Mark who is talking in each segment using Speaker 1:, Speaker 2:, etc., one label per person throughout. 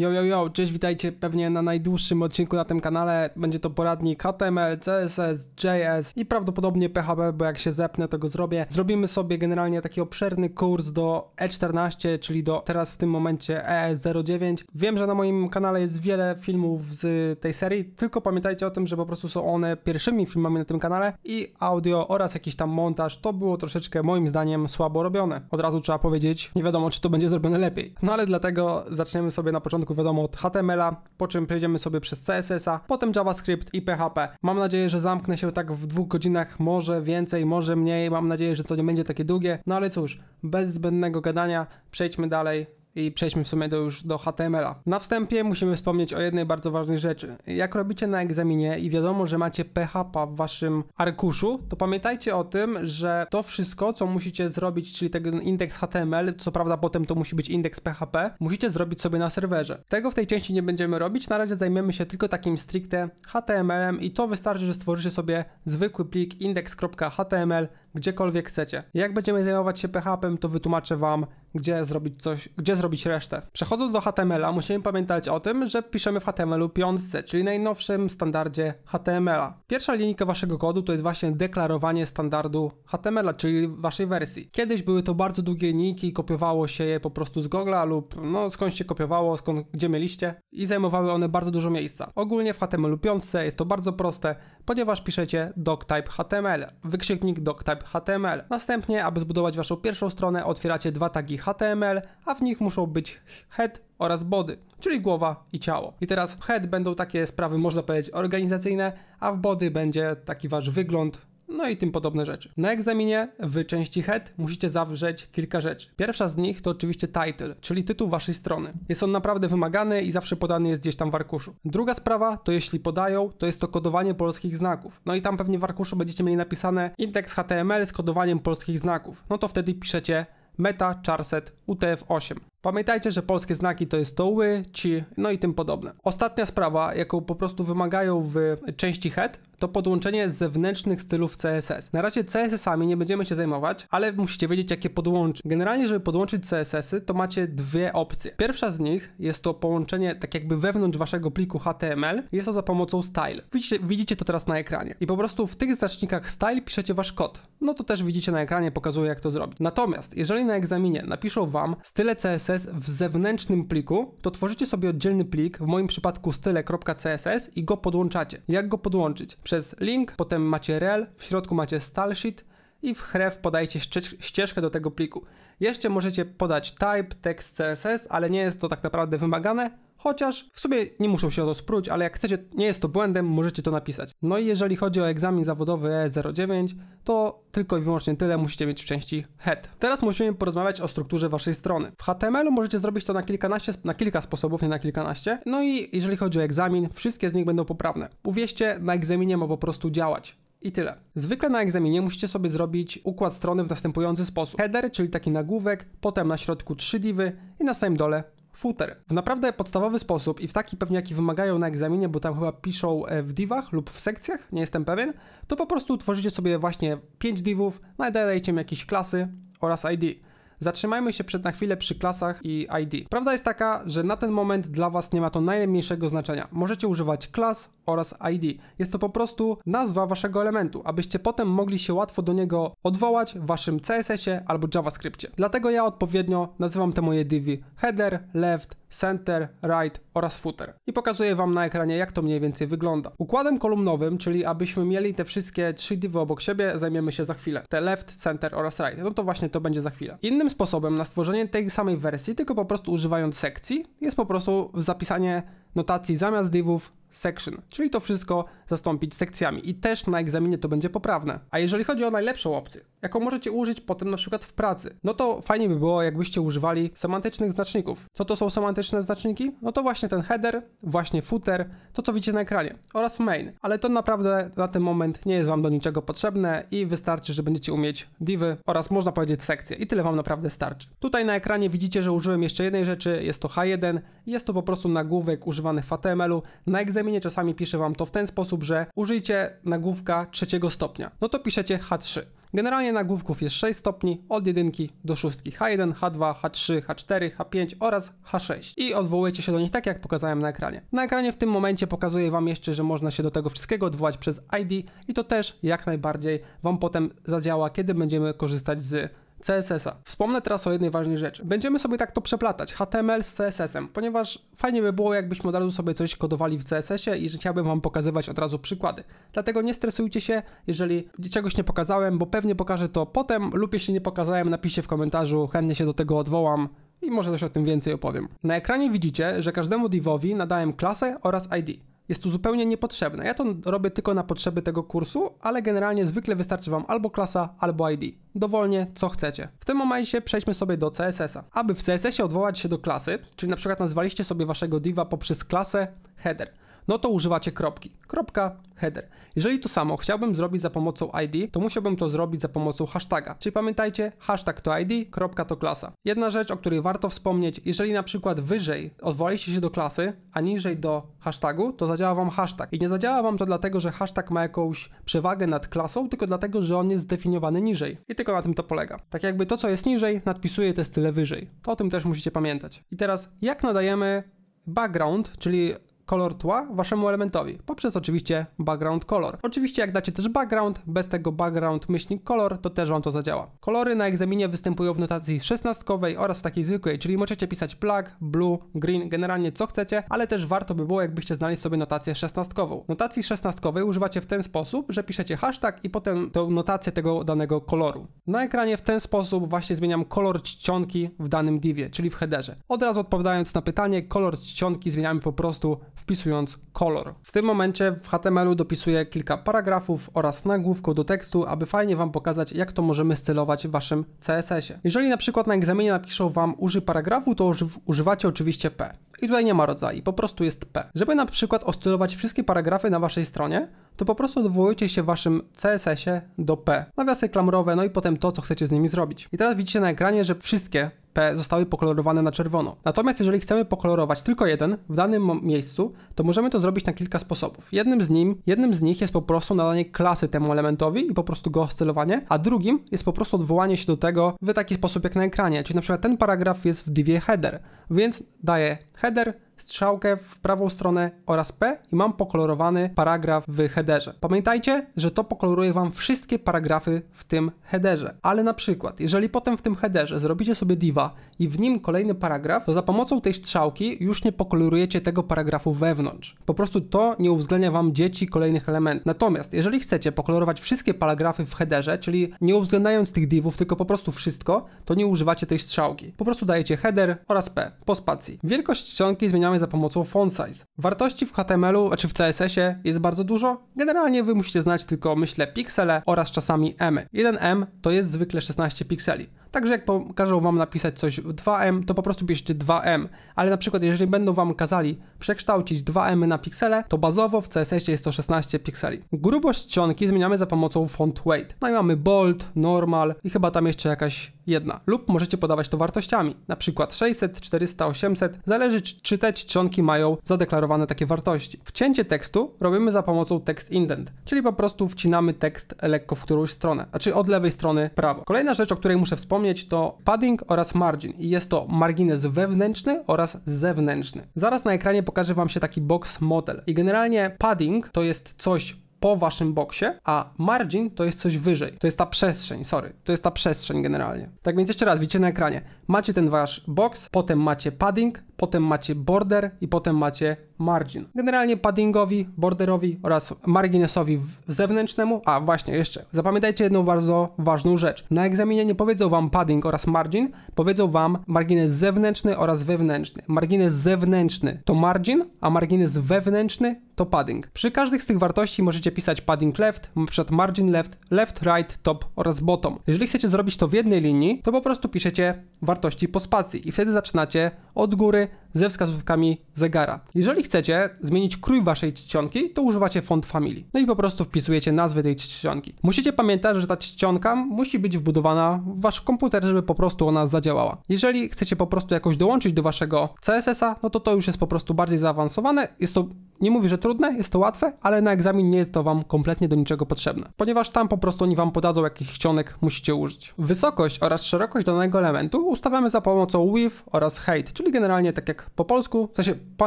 Speaker 1: Yo, yo, yo, cześć, witajcie pewnie na najdłuższym odcinku na tym kanale. Będzie to poradnik HTML, CSS, JS i prawdopodobnie PHP, bo jak się zepnę, to go zrobię. Zrobimy sobie generalnie taki obszerny kurs do E14, czyli do teraz w tym momencie E09. Wiem, że na moim kanale jest wiele filmów z tej serii, tylko pamiętajcie o tym, że po prostu są one pierwszymi filmami na tym kanale i audio oraz jakiś tam montaż, to było troszeczkę moim zdaniem słabo robione. Od razu trzeba powiedzieć, nie wiadomo czy to będzie zrobione lepiej. No ale dlatego zaczniemy sobie na początku początku wiadomo od HTML-a, po czym przejdziemy sobie przez CSS-a, potem JavaScript i PHP. Mam nadzieję, że zamknę się tak w dwóch godzinach, może więcej, może mniej. Mam nadzieję, że to nie będzie takie długie. No ale cóż, bez zbędnego gadania, przejdźmy dalej i przejdźmy w sumie do, już do HTML-a. Na wstępie musimy wspomnieć o jednej bardzo ważnej rzeczy. Jak robicie na egzaminie i wiadomo, że macie PHP w waszym arkuszu, to pamiętajcie o tym, że to wszystko, co musicie zrobić, czyli ten indeks HTML, co prawda potem to musi być indeks PHP, musicie zrobić sobie na serwerze. Tego w tej części nie będziemy robić, na razie zajmiemy się tylko takim stricte HTML-em i to wystarczy, że stworzycie sobie zwykły plik index.html gdziekolwiek chcecie. Jak będziemy zajmować się PHP, to wytłumaczę Wam, gdzie zrobić coś, gdzie zrobić resztę. Przechodząc do HTML-a, musimy pamiętać o tym, że piszemy w HTML-u 5, czyli najnowszym standardzie HTML-a. Pierwsza linijka waszego kodu to jest właśnie deklarowanie standardu HTML-a, czyli waszej wersji. Kiedyś były to bardzo długie linijki i kopiowało się je po prostu z Google'a lub no skąd się kopiowało, skąd, gdzie mieliście i zajmowały one bardzo dużo miejsca. Ogólnie w HTML-u 5 jest to bardzo proste, ponieważ piszecie doctype HTML, wykrzyknik doctype web HTML. Następnie, aby zbudować Waszą pierwszą stronę, otwieracie dwa tagi HTML, a w nich muszą być head oraz body, czyli głowa i ciało. I teraz w head będą takie sprawy, można powiedzieć, organizacyjne, a w body będzie taki Wasz wygląd no i tym podobne rzeczy. Na egzaminie w części head musicie zawrzeć kilka rzeczy. Pierwsza z nich to oczywiście title, czyli tytuł waszej strony. Jest on naprawdę wymagany i zawsze podany jest gdzieś tam w arkuszu. Druga sprawa to jeśli podają, to jest to kodowanie polskich znaków. No i tam pewnie w arkuszu będziecie mieli napisane indeks HTML z kodowaniem polskich znaków. No to wtedy piszecie meta, charset, UTF-8. Pamiętajcie, że polskie znaki to jest to ły, ci, no i tym podobne. Ostatnia sprawa, jaką po prostu wymagają w części head, to podłączenie zewnętrznych stylów CSS. Na razie CSS-ami nie będziemy się zajmować, ale musicie wiedzieć, jakie podłączyć. Generalnie, żeby podłączyć CSS-y, to macie dwie opcje. Pierwsza z nich jest to połączenie tak jakby wewnątrz waszego pliku HTML. Jest to za pomocą style. Widzicie, widzicie to teraz na ekranie. I po prostu w tych znacznikach style piszecie wasz kod. No to też widzicie na ekranie, pokazuję jak to zrobić. Natomiast, jeżeli na egzaminie napiszą wam style CSS w zewnętrznym pliku, to tworzycie sobie oddzielny plik, w moim przypadku style.css i go podłączacie. Jak go podłączyć? przez link, potem macie rel, w środku macie stylesheet i w href podajcie ścieżkę do tego pliku. Jeszcze możecie podać type, tekst CSS, ale nie jest to tak naprawdę wymagane, chociaż w sumie nie muszą się o to spróć, ale jak chcecie, nie jest to błędem, możecie to napisać. No i jeżeli chodzi o egzamin zawodowy E09, to tylko i wyłącznie tyle musicie mieć w części head. Teraz musimy porozmawiać o strukturze waszej strony. W HTML-u możecie zrobić to na kilkanaście, na kilka sposobów, nie na kilkanaście. No i jeżeli chodzi o egzamin, wszystkie z nich będą poprawne. Uwierzcie, na egzaminie ma po prostu działać. I tyle. Zwykle na egzaminie musicie sobie zrobić układ strony w następujący sposób. Header, czyli taki nagłówek, potem na środku trzy divy i na samym dole footer. W naprawdę podstawowy sposób i w taki pewnie jaki wymagają na egzaminie, bo tam chyba piszą e, w divach lub w sekcjach, nie jestem pewien, to po prostu tworzycie sobie właśnie 5 divów, nadajecie im jakieś klasy oraz ID. Zatrzymajmy się przed na chwilę przy klasach i ID. Prawda jest taka, że na ten moment dla Was nie ma to najmniejszego znaczenia. Możecie używać klas oraz ID. Jest to po prostu nazwa Waszego elementu, abyście potem mogli się łatwo do niego odwołać w Waszym CSS-ie albo JavaScriptie. Dlatego ja odpowiednio nazywam te moje divi header, left, center, right oraz footer. I pokazuję Wam na ekranie, jak to mniej więcej wygląda. Układem kolumnowym, czyli abyśmy mieli te wszystkie trzy divy obok siebie, zajmiemy się za chwilę. Te left, center oraz right. No to właśnie to będzie za chwilę. Innym sposobem na stworzenie tej samej wersji, tylko po prostu używając sekcji, jest po prostu zapisanie notacji zamiast divów section, czyli to wszystko zastąpić sekcjami i też na egzaminie to będzie poprawne. A jeżeli chodzi o najlepszą opcję, jaką możecie użyć potem na przykład w pracy, no to fajnie by było, jakbyście używali semantycznych znaczników. Co to są semantyczne znaczniki? No to właśnie ten header, właśnie footer, to co widzicie na ekranie oraz main, ale to naprawdę na ten moment nie jest wam do niczego potrzebne i wystarczy, że będziecie umieć divy oraz można powiedzieć sekcje i tyle wam naprawdę starczy. Tutaj na ekranie widzicie, że użyłem jeszcze jednej rzeczy, jest to H1, jest to po prostu nagłówek używany w HTML-u. Na egzaminie czasami piszę wam to w ten sposób, sposób, że użyjcie nagłówka trzeciego stopnia. No to piszecie H3. Generalnie nagłówków jest 6 stopni od 1 do 6. H1, H2, H3, H4, H5 oraz H6. I odwołujecie się do nich tak jak pokazałem na ekranie. Na ekranie w tym momencie pokazuję Wam jeszcze, że można się do tego wszystkiego odwołać przez ID i to też jak najbardziej Wam potem zadziała, kiedy będziemy korzystać z CSS-a. Wspomnę teraz o jednej ważnej rzeczy. Będziemy sobie tak to przeplatać, HTML z CSS-em, ponieważ fajnie by było, jakbyśmy od razu sobie coś kodowali w CSS-ie i że chciałbym Wam pokazywać od razu przykłady. Dlatego nie stresujcie się, jeżeli czegoś nie pokazałem, bo pewnie pokażę to potem lub jeśli nie pokazałem, napiszcie w komentarzu, chętnie się do tego odwołam i może coś o tym więcej opowiem. Na ekranie widzicie, że każdemu divowi nadałem klasę oraz ID jest tu zupełnie niepotrzebne. Ja to robię tylko na potrzeby tego kursu, ale generalnie zwykle wystarczy Wam albo klasa, albo ID. Dowolnie, co chcecie. W tym momencie przejdźmy sobie do CSS-a. Aby w CSS-ie odwołać się do klasy, czyli na przykład nazwaliście sobie Waszego diva poprzez klasę header no to używacie kropki. Kropka header. Jeżeli to samo chciałbym zrobić za pomocą ID, to musiałbym to zrobić za pomocą hashtaga. Czyli pamiętajcie, hashtag to ID, kropka to klasa. Jedna rzecz, o której warto wspomnieć, jeżeli na przykład wyżej odwołaliście się do klasy, a niżej do hashtagu, to zadziała wam hashtag. I nie zadziała wam to dlatego, że hashtag ma jakąś przewagę nad klasą, tylko dlatego, że on jest zdefiniowany niżej. I tylko na tym to polega. Tak jakby to, co jest niżej, nadpisuje te style wyżej. O tym też musicie pamiętać. I teraz, jak nadajemy background, czyli kolor tła waszemu elementowi, poprzez oczywiście background color. Oczywiście jak dacie też background, bez tego background myślnik kolor, to też wam to zadziała. Kolory na egzaminie występują w notacji szesnastkowej oraz w takiej zwykłej, czyli możecie pisać black, blue, green, generalnie co chcecie, ale też warto by było jakbyście znali sobie notację szesnastkową. Notacji szesnastkowej używacie w ten sposób, że piszecie hashtag i potem tę notację tego danego koloru. Na ekranie w ten sposób właśnie zmieniam kolor czcionki w danym divie, czyli w headerze. Od razu odpowiadając na pytanie, kolor czcionki zmieniamy po prostu wpisując kolor. W tym momencie w HTML-u dopisuję kilka paragrafów oraz nagłówko do tekstu, aby fajnie Wam pokazać, jak to możemy stylować w Waszym CSS-ie. Jeżeli na przykład na egzaminie napiszą Wam użyj paragrafu, to używacie oczywiście P. I tutaj nie ma rodzaju, po prostu jest P. Żeby na przykład oscylować wszystkie paragrafy na waszej stronie, to po prostu odwołujecie się w waszym CSS-ie do P. Nawiasy klamrowe, no i potem to, co chcecie z nimi zrobić. I teraz widzicie na ekranie, że wszystkie P zostały pokolorowane na czerwono. Natomiast jeżeli chcemy pokolorować tylko jeden w danym miejscu, to możemy to zrobić na kilka sposobów. Jednym z, nim, jednym z nich jest po prostu nadanie klasy temu elementowi i po prostu go oscylowanie, a drugim jest po prostu odwołanie się do tego w taki sposób jak na ekranie. Czyli na przykład ten paragraf jest w divie header, więc daję header header strzałkę w prawą stronę oraz P i mam pokolorowany paragraf w headerze. Pamiętajcie, że to pokoloruje Wam wszystkie paragrafy w tym headerze. Ale na przykład, jeżeli potem w tym headerze zrobicie sobie diva i w nim kolejny paragraf, to za pomocą tej strzałki już nie pokolorujecie tego paragrafu wewnątrz. Po prostu to nie uwzględnia Wam dzieci kolejnych elementów. Natomiast jeżeli chcecie pokolorować wszystkie paragrafy w headerze, czyli nie uwzględniając tych divów, tylko po prostu wszystko, to nie używacie tej strzałki. Po prostu dajecie header oraz P po spacji. Wielkość czcionki zmienia za pomocą font size. Wartości w HTML-u czy w CSS-ie jest bardzo dużo. Generalnie wy musicie znać tylko, myślę, piksele oraz czasami m. 1m to jest zwykle 16 pikseli. Także jak pokażą wam napisać coś w 2M, to po prostu piszcie 2M. Ale na przykład jeżeli będą wam kazali przekształcić 2M na piksele, to bazowo w CSS jest to 16 pikseli. Grubość czcionki zmieniamy za pomocą font weight. No i mamy bold, normal i chyba tam jeszcze jakaś jedna. Lub możecie podawać to wartościami, na przykład 600, 400, 800. Zależy czy te czcionki mają zadeklarowane takie wartości. Wcięcie tekstu robimy za pomocą text indent, czyli po prostu wcinamy tekst lekko w którąś stronę, znaczy od lewej strony prawo. Kolejna rzecz, o której muszę wspomnieć, zapomnieć, to padding oraz margin. I jest to margines wewnętrzny oraz zewnętrzny. Zaraz na ekranie pokażę Wam się taki box model. I generalnie padding to jest coś po waszym boksie, a margin to jest coś wyżej. To jest ta przestrzeń, sorry. To jest ta przestrzeń generalnie. Tak więc jeszcze raz, widzicie na ekranie. Macie ten wasz box, potem macie padding, potem macie border i potem macie margin. Generalnie paddingowi, borderowi oraz marginesowi zewnętrznemu, a właśnie jeszcze, zapamiętajcie jedną bardzo ważną rzecz. Na egzaminie nie powiedzą Wam padding oraz margin, powiedzą Wam margines zewnętrzny oraz wewnętrzny. Margines zewnętrzny to margin, a margines wewnętrzny to padding. Przy każdych z tych wartości możecie pisać padding left, przed margin left, left, right, top oraz bottom. Jeżeli chcecie zrobić to w jednej linii, to po prostu piszecie wartości po spacji i wtedy zaczynacie od góry ze wskazówkami zegara. Jeżeli chcecie zmienić krój waszej czcionki, to używacie font family. No i po prostu wpisujecie nazwę tej czcionki. Musicie pamiętać, że ta czcionka musi być wbudowana w wasz komputer, żeby po prostu ona zadziałała. Jeżeli chcecie po prostu jakoś dołączyć do waszego CSS-a, no to to już jest po prostu bardziej zaawansowane. Jest to nie mówię, że trudne, jest to łatwe, ale na egzamin nie jest to Wam kompletnie do niczego potrzebne, ponieważ tam po prostu oni Wam podadzą, jakich czcionek musicie użyć. Wysokość oraz szerokość danego elementu ustawiamy za pomocą width oraz height, czyli generalnie tak jak po polsku, w sensie po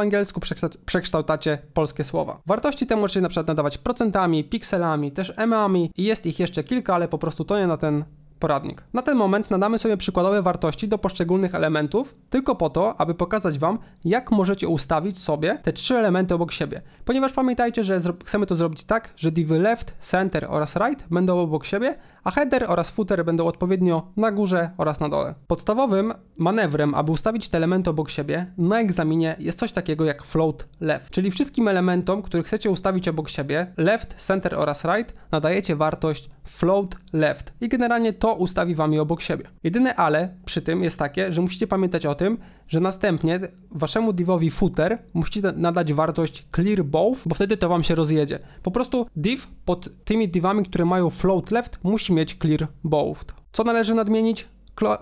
Speaker 1: angielsku przekształtacie polskie słowa. Wartości te możecie na przykład nadawać procentami, pikselami, też emami i jest ich jeszcze kilka, ale po prostu to nie na ten poradnik. Na ten moment nadamy sobie przykładowe wartości do poszczególnych elementów, tylko po to, aby pokazać Wam, jak możecie ustawić sobie te trzy elementy obok siebie. Ponieważ pamiętajcie, że chcemy to zrobić tak, że divy left, center oraz right będą obok siebie, a header oraz footer będą odpowiednio na górze oraz na dole. Podstawowym manewrem, aby ustawić te elementy obok siebie na egzaminie jest coś takiego jak float left, czyli wszystkim elementom, które chcecie ustawić obok siebie, left, center oraz right nadajecie wartość float left i generalnie to ustawi Wam je obok siebie. Jedyne ale przy tym jest takie, że musicie pamiętać o tym, że następnie Waszemu divowi footer musicie nadać wartość clear both, bo wtedy to Wam się rozjedzie. Po prostu div pod tymi divami, które mają float left musi mieć clear both. Co należy nadmienić?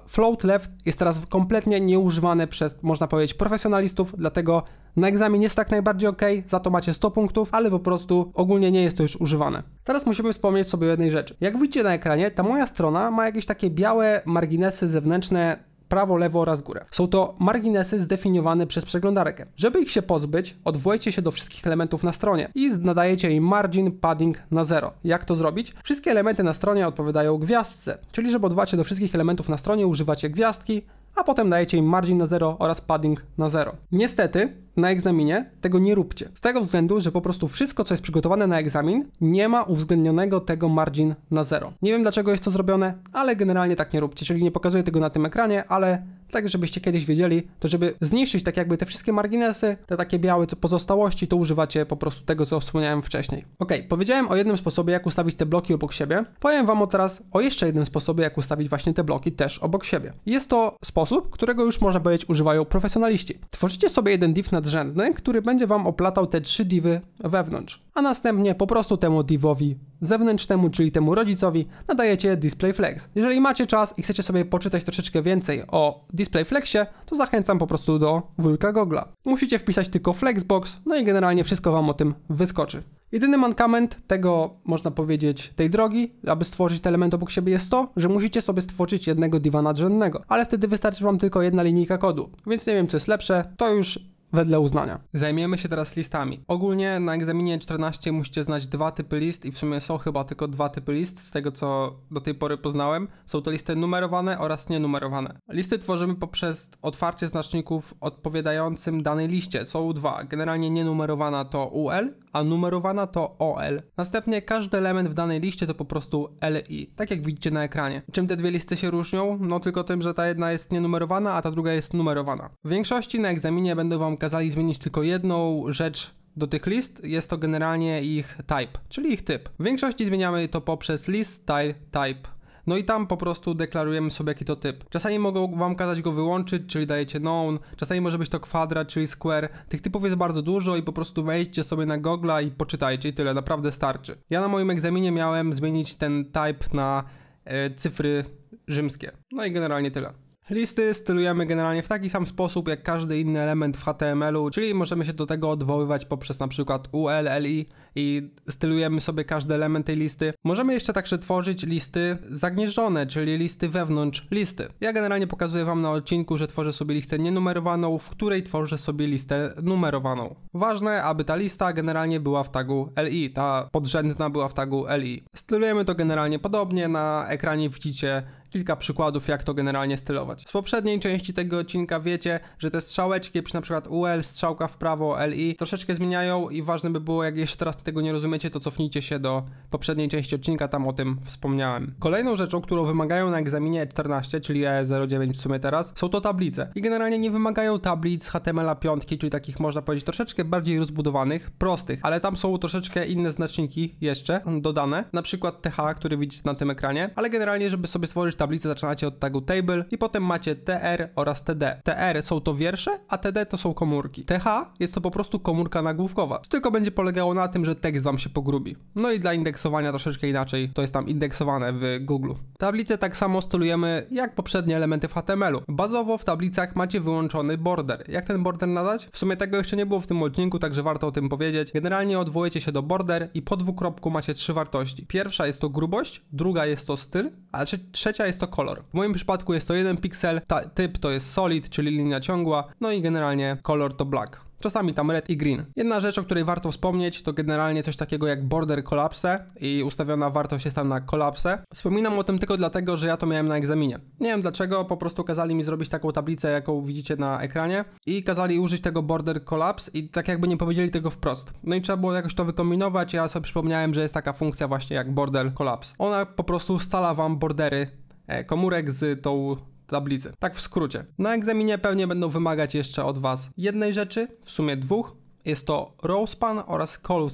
Speaker 1: float left jest teraz kompletnie nieużywane przez, można powiedzieć, profesjonalistów, dlatego na egzamin jest tak najbardziej ok, za to macie 100 punktów, ale po prostu ogólnie nie jest to już używane. Teraz musimy wspomnieć sobie o jednej rzeczy. Jak widzicie na ekranie, ta moja strona ma jakieś takie białe marginesy zewnętrzne, prawo, lewo oraz górę. Są to marginesy zdefiniowane przez przeglądarkę. Żeby ich się pozbyć, odwołajcie się do wszystkich elementów na stronie i nadajecie im margin padding na zero. Jak to zrobić? Wszystkie elementy na stronie odpowiadają gwiazdce, czyli żeby odwołać do wszystkich elementów na stronie, używacie gwiazdki, a potem dajecie im margin na zero oraz padding na zero. Niestety, na egzaminie, tego nie róbcie. Z tego względu, że po prostu wszystko, co jest przygotowane na egzamin, nie ma uwzględnionego tego margin na zero. Nie wiem dlaczego jest to zrobione, ale generalnie tak nie róbcie, czyli nie pokazuję tego na tym ekranie, ale tak żebyście kiedyś wiedzieli, to żeby zniszczyć tak jakby te wszystkie marginesy, te takie białe pozostałości, to używacie po prostu tego, co wspomniałem wcześniej. Ok, powiedziałem o jednym sposobie, jak ustawić te bloki obok siebie. Powiem Wam o teraz o jeszcze jednym sposobie, jak ustawić właśnie te bloki też obok siebie. Jest to sposób, którego już można powiedzieć używają profesjonaliści. Tworzycie sobie jeden div na nadrzędny, który będzie Wam oplatał te trzy divy wewnątrz. A następnie po prostu temu divowi zewnętrznemu, czyli temu rodzicowi, nadajecie Display Flex. Jeżeli macie czas i chcecie sobie poczytać troszeczkę więcej o Display Flexie, to zachęcam po prostu do vulka gogla. Musicie wpisać tylko Flexbox, no i generalnie wszystko Wam o tym wyskoczy. Jedyny mankament tego, można powiedzieć, tej drogi, aby stworzyć te elementy obok siebie jest to, że musicie sobie stworzyć jednego diva nadrzędnego, ale wtedy wystarczy Wam tylko jedna linijka kodu. Więc nie wiem, co jest lepsze, to już wedle uznania. Zajmiemy się teraz listami. Ogólnie na egzaminie 14 musicie znać dwa typy list i w sumie są chyba tylko dwa typy list z tego co do tej pory poznałem. Są to listy numerowane oraz nienumerowane. Listy tworzymy poprzez otwarcie znaczników odpowiadającym danej liście. Są dwa. Generalnie nienumerowana to UL a numerowana to OL. Następnie każdy element w danej liście to po prostu LI, tak jak widzicie na ekranie. Czym te dwie listy się różnią? No tylko tym, że ta jedna jest nienumerowana, a ta druga jest numerowana. W większości na egzaminie będą Wam kazali zmienić tylko jedną rzecz do tych list jest to generalnie ich type, czyli ich typ. W większości zmieniamy to poprzez list style type no i tam po prostu deklarujemy sobie jaki to typ. Czasami mogą wam kazać go wyłączyć, czyli dajecie known, czasami może być to kwadrat, czyli square. Tych typów jest bardzo dużo i po prostu wejdźcie sobie na Google'a i poczytajcie i tyle, naprawdę starczy. Ja na moim egzaminie miałem zmienić ten type na e, cyfry rzymskie. No i generalnie tyle. Listy stylujemy generalnie w taki sam sposób jak każdy inny element w HTML-u, czyli możemy się do tego odwoływać poprzez na przykład ULLI i stylujemy sobie każdy element tej listy. Możemy jeszcze także tworzyć listy zagnieżdżone, czyli listy wewnątrz listy. Ja generalnie pokazuję Wam na odcinku, że tworzę sobie listę nienumerowaną, w której tworzę sobie listę numerowaną. Ważne, aby ta lista generalnie była w tagu LI, ta podrzędna była w tagu LI. Stylujemy to generalnie podobnie, na ekranie widzicie kilka przykładów, jak to generalnie stylować. Z poprzedniej części tego odcinka wiecie, że te strzałeczki, jak na przykład UL, strzałka w prawo, LI, troszeczkę zmieniają i ważne by było, jak jeszcze teraz tego nie rozumiecie, to cofnijcie się do poprzedniej części odcinka, tam o tym wspomniałem. Kolejną rzeczą, którą wymagają na egzaminie 14, e czyli E09 w sumie teraz, są to tablice. I generalnie nie wymagają tablic HTML-a 5, czyli takich można powiedzieć troszeczkę bardziej rozbudowanych, prostych, ale tam są troszeczkę inne znaczniki jeszcze dodane, na przykład TH, który widzicie na tym ekranie, ale generalnie, żeby sobie stworzyć tablicy zaczynacie od tagu table i potem macie tr oraz td. tr są to wiersze, a td to są komórki. th jest to po prostu komórka nagłówkowa, co tylko będzie polegało na tym, że tekst wam się pogrubi. No i dla indeksowania troszeczkę inaczej, to jest tam indeksowane w Google. Tablice tak samo stylujemy jak poprzednie elementy w HTML-u. Bazowo w tablicach macie wyłączony border. Jak ten border nadać? W sumie tego jeszcze nie było w tym odcinku, także warto o tym powiedzieć. Generalnie odwołujecie się do border i po dwukropku macie trzy wartości. Pierwsza jest to grubość, druga jest to styl, a trzecia jest jest to kolor. W moim przypadku jest to jeden piksel, typ to jest solid, czyli linia ciągła, no i generalnie kolor to black czasami tam red i green. Jedna rzecz, o której warto wspomnieć, to generalnie coś takiego jak border collapse i ustawiona wartość jest tam na collapse. Wspominam o tym tylko dlatego, że ja to miałem na egzaminie. Nie wiem dlaczego, po prostu kazali mi zrobić taką tablicę, jaką widzicie na ekranie i kazali użyć tego border collapse i tak jakby nie powiedzieli tego wprost. No i trzeba było jakoś to wykombinować, ja sobie przypomniałem, że jest taka funkcja właśnie jak border collapse. Ona po prostu scala wam bordery E, komórek z tą tablicy. Tak w skrócie. Na egzaminie pewnie będą wymagać jeszcze od Was jednej rzeczy, w sumie dwóch. Jest to rowspan oraz column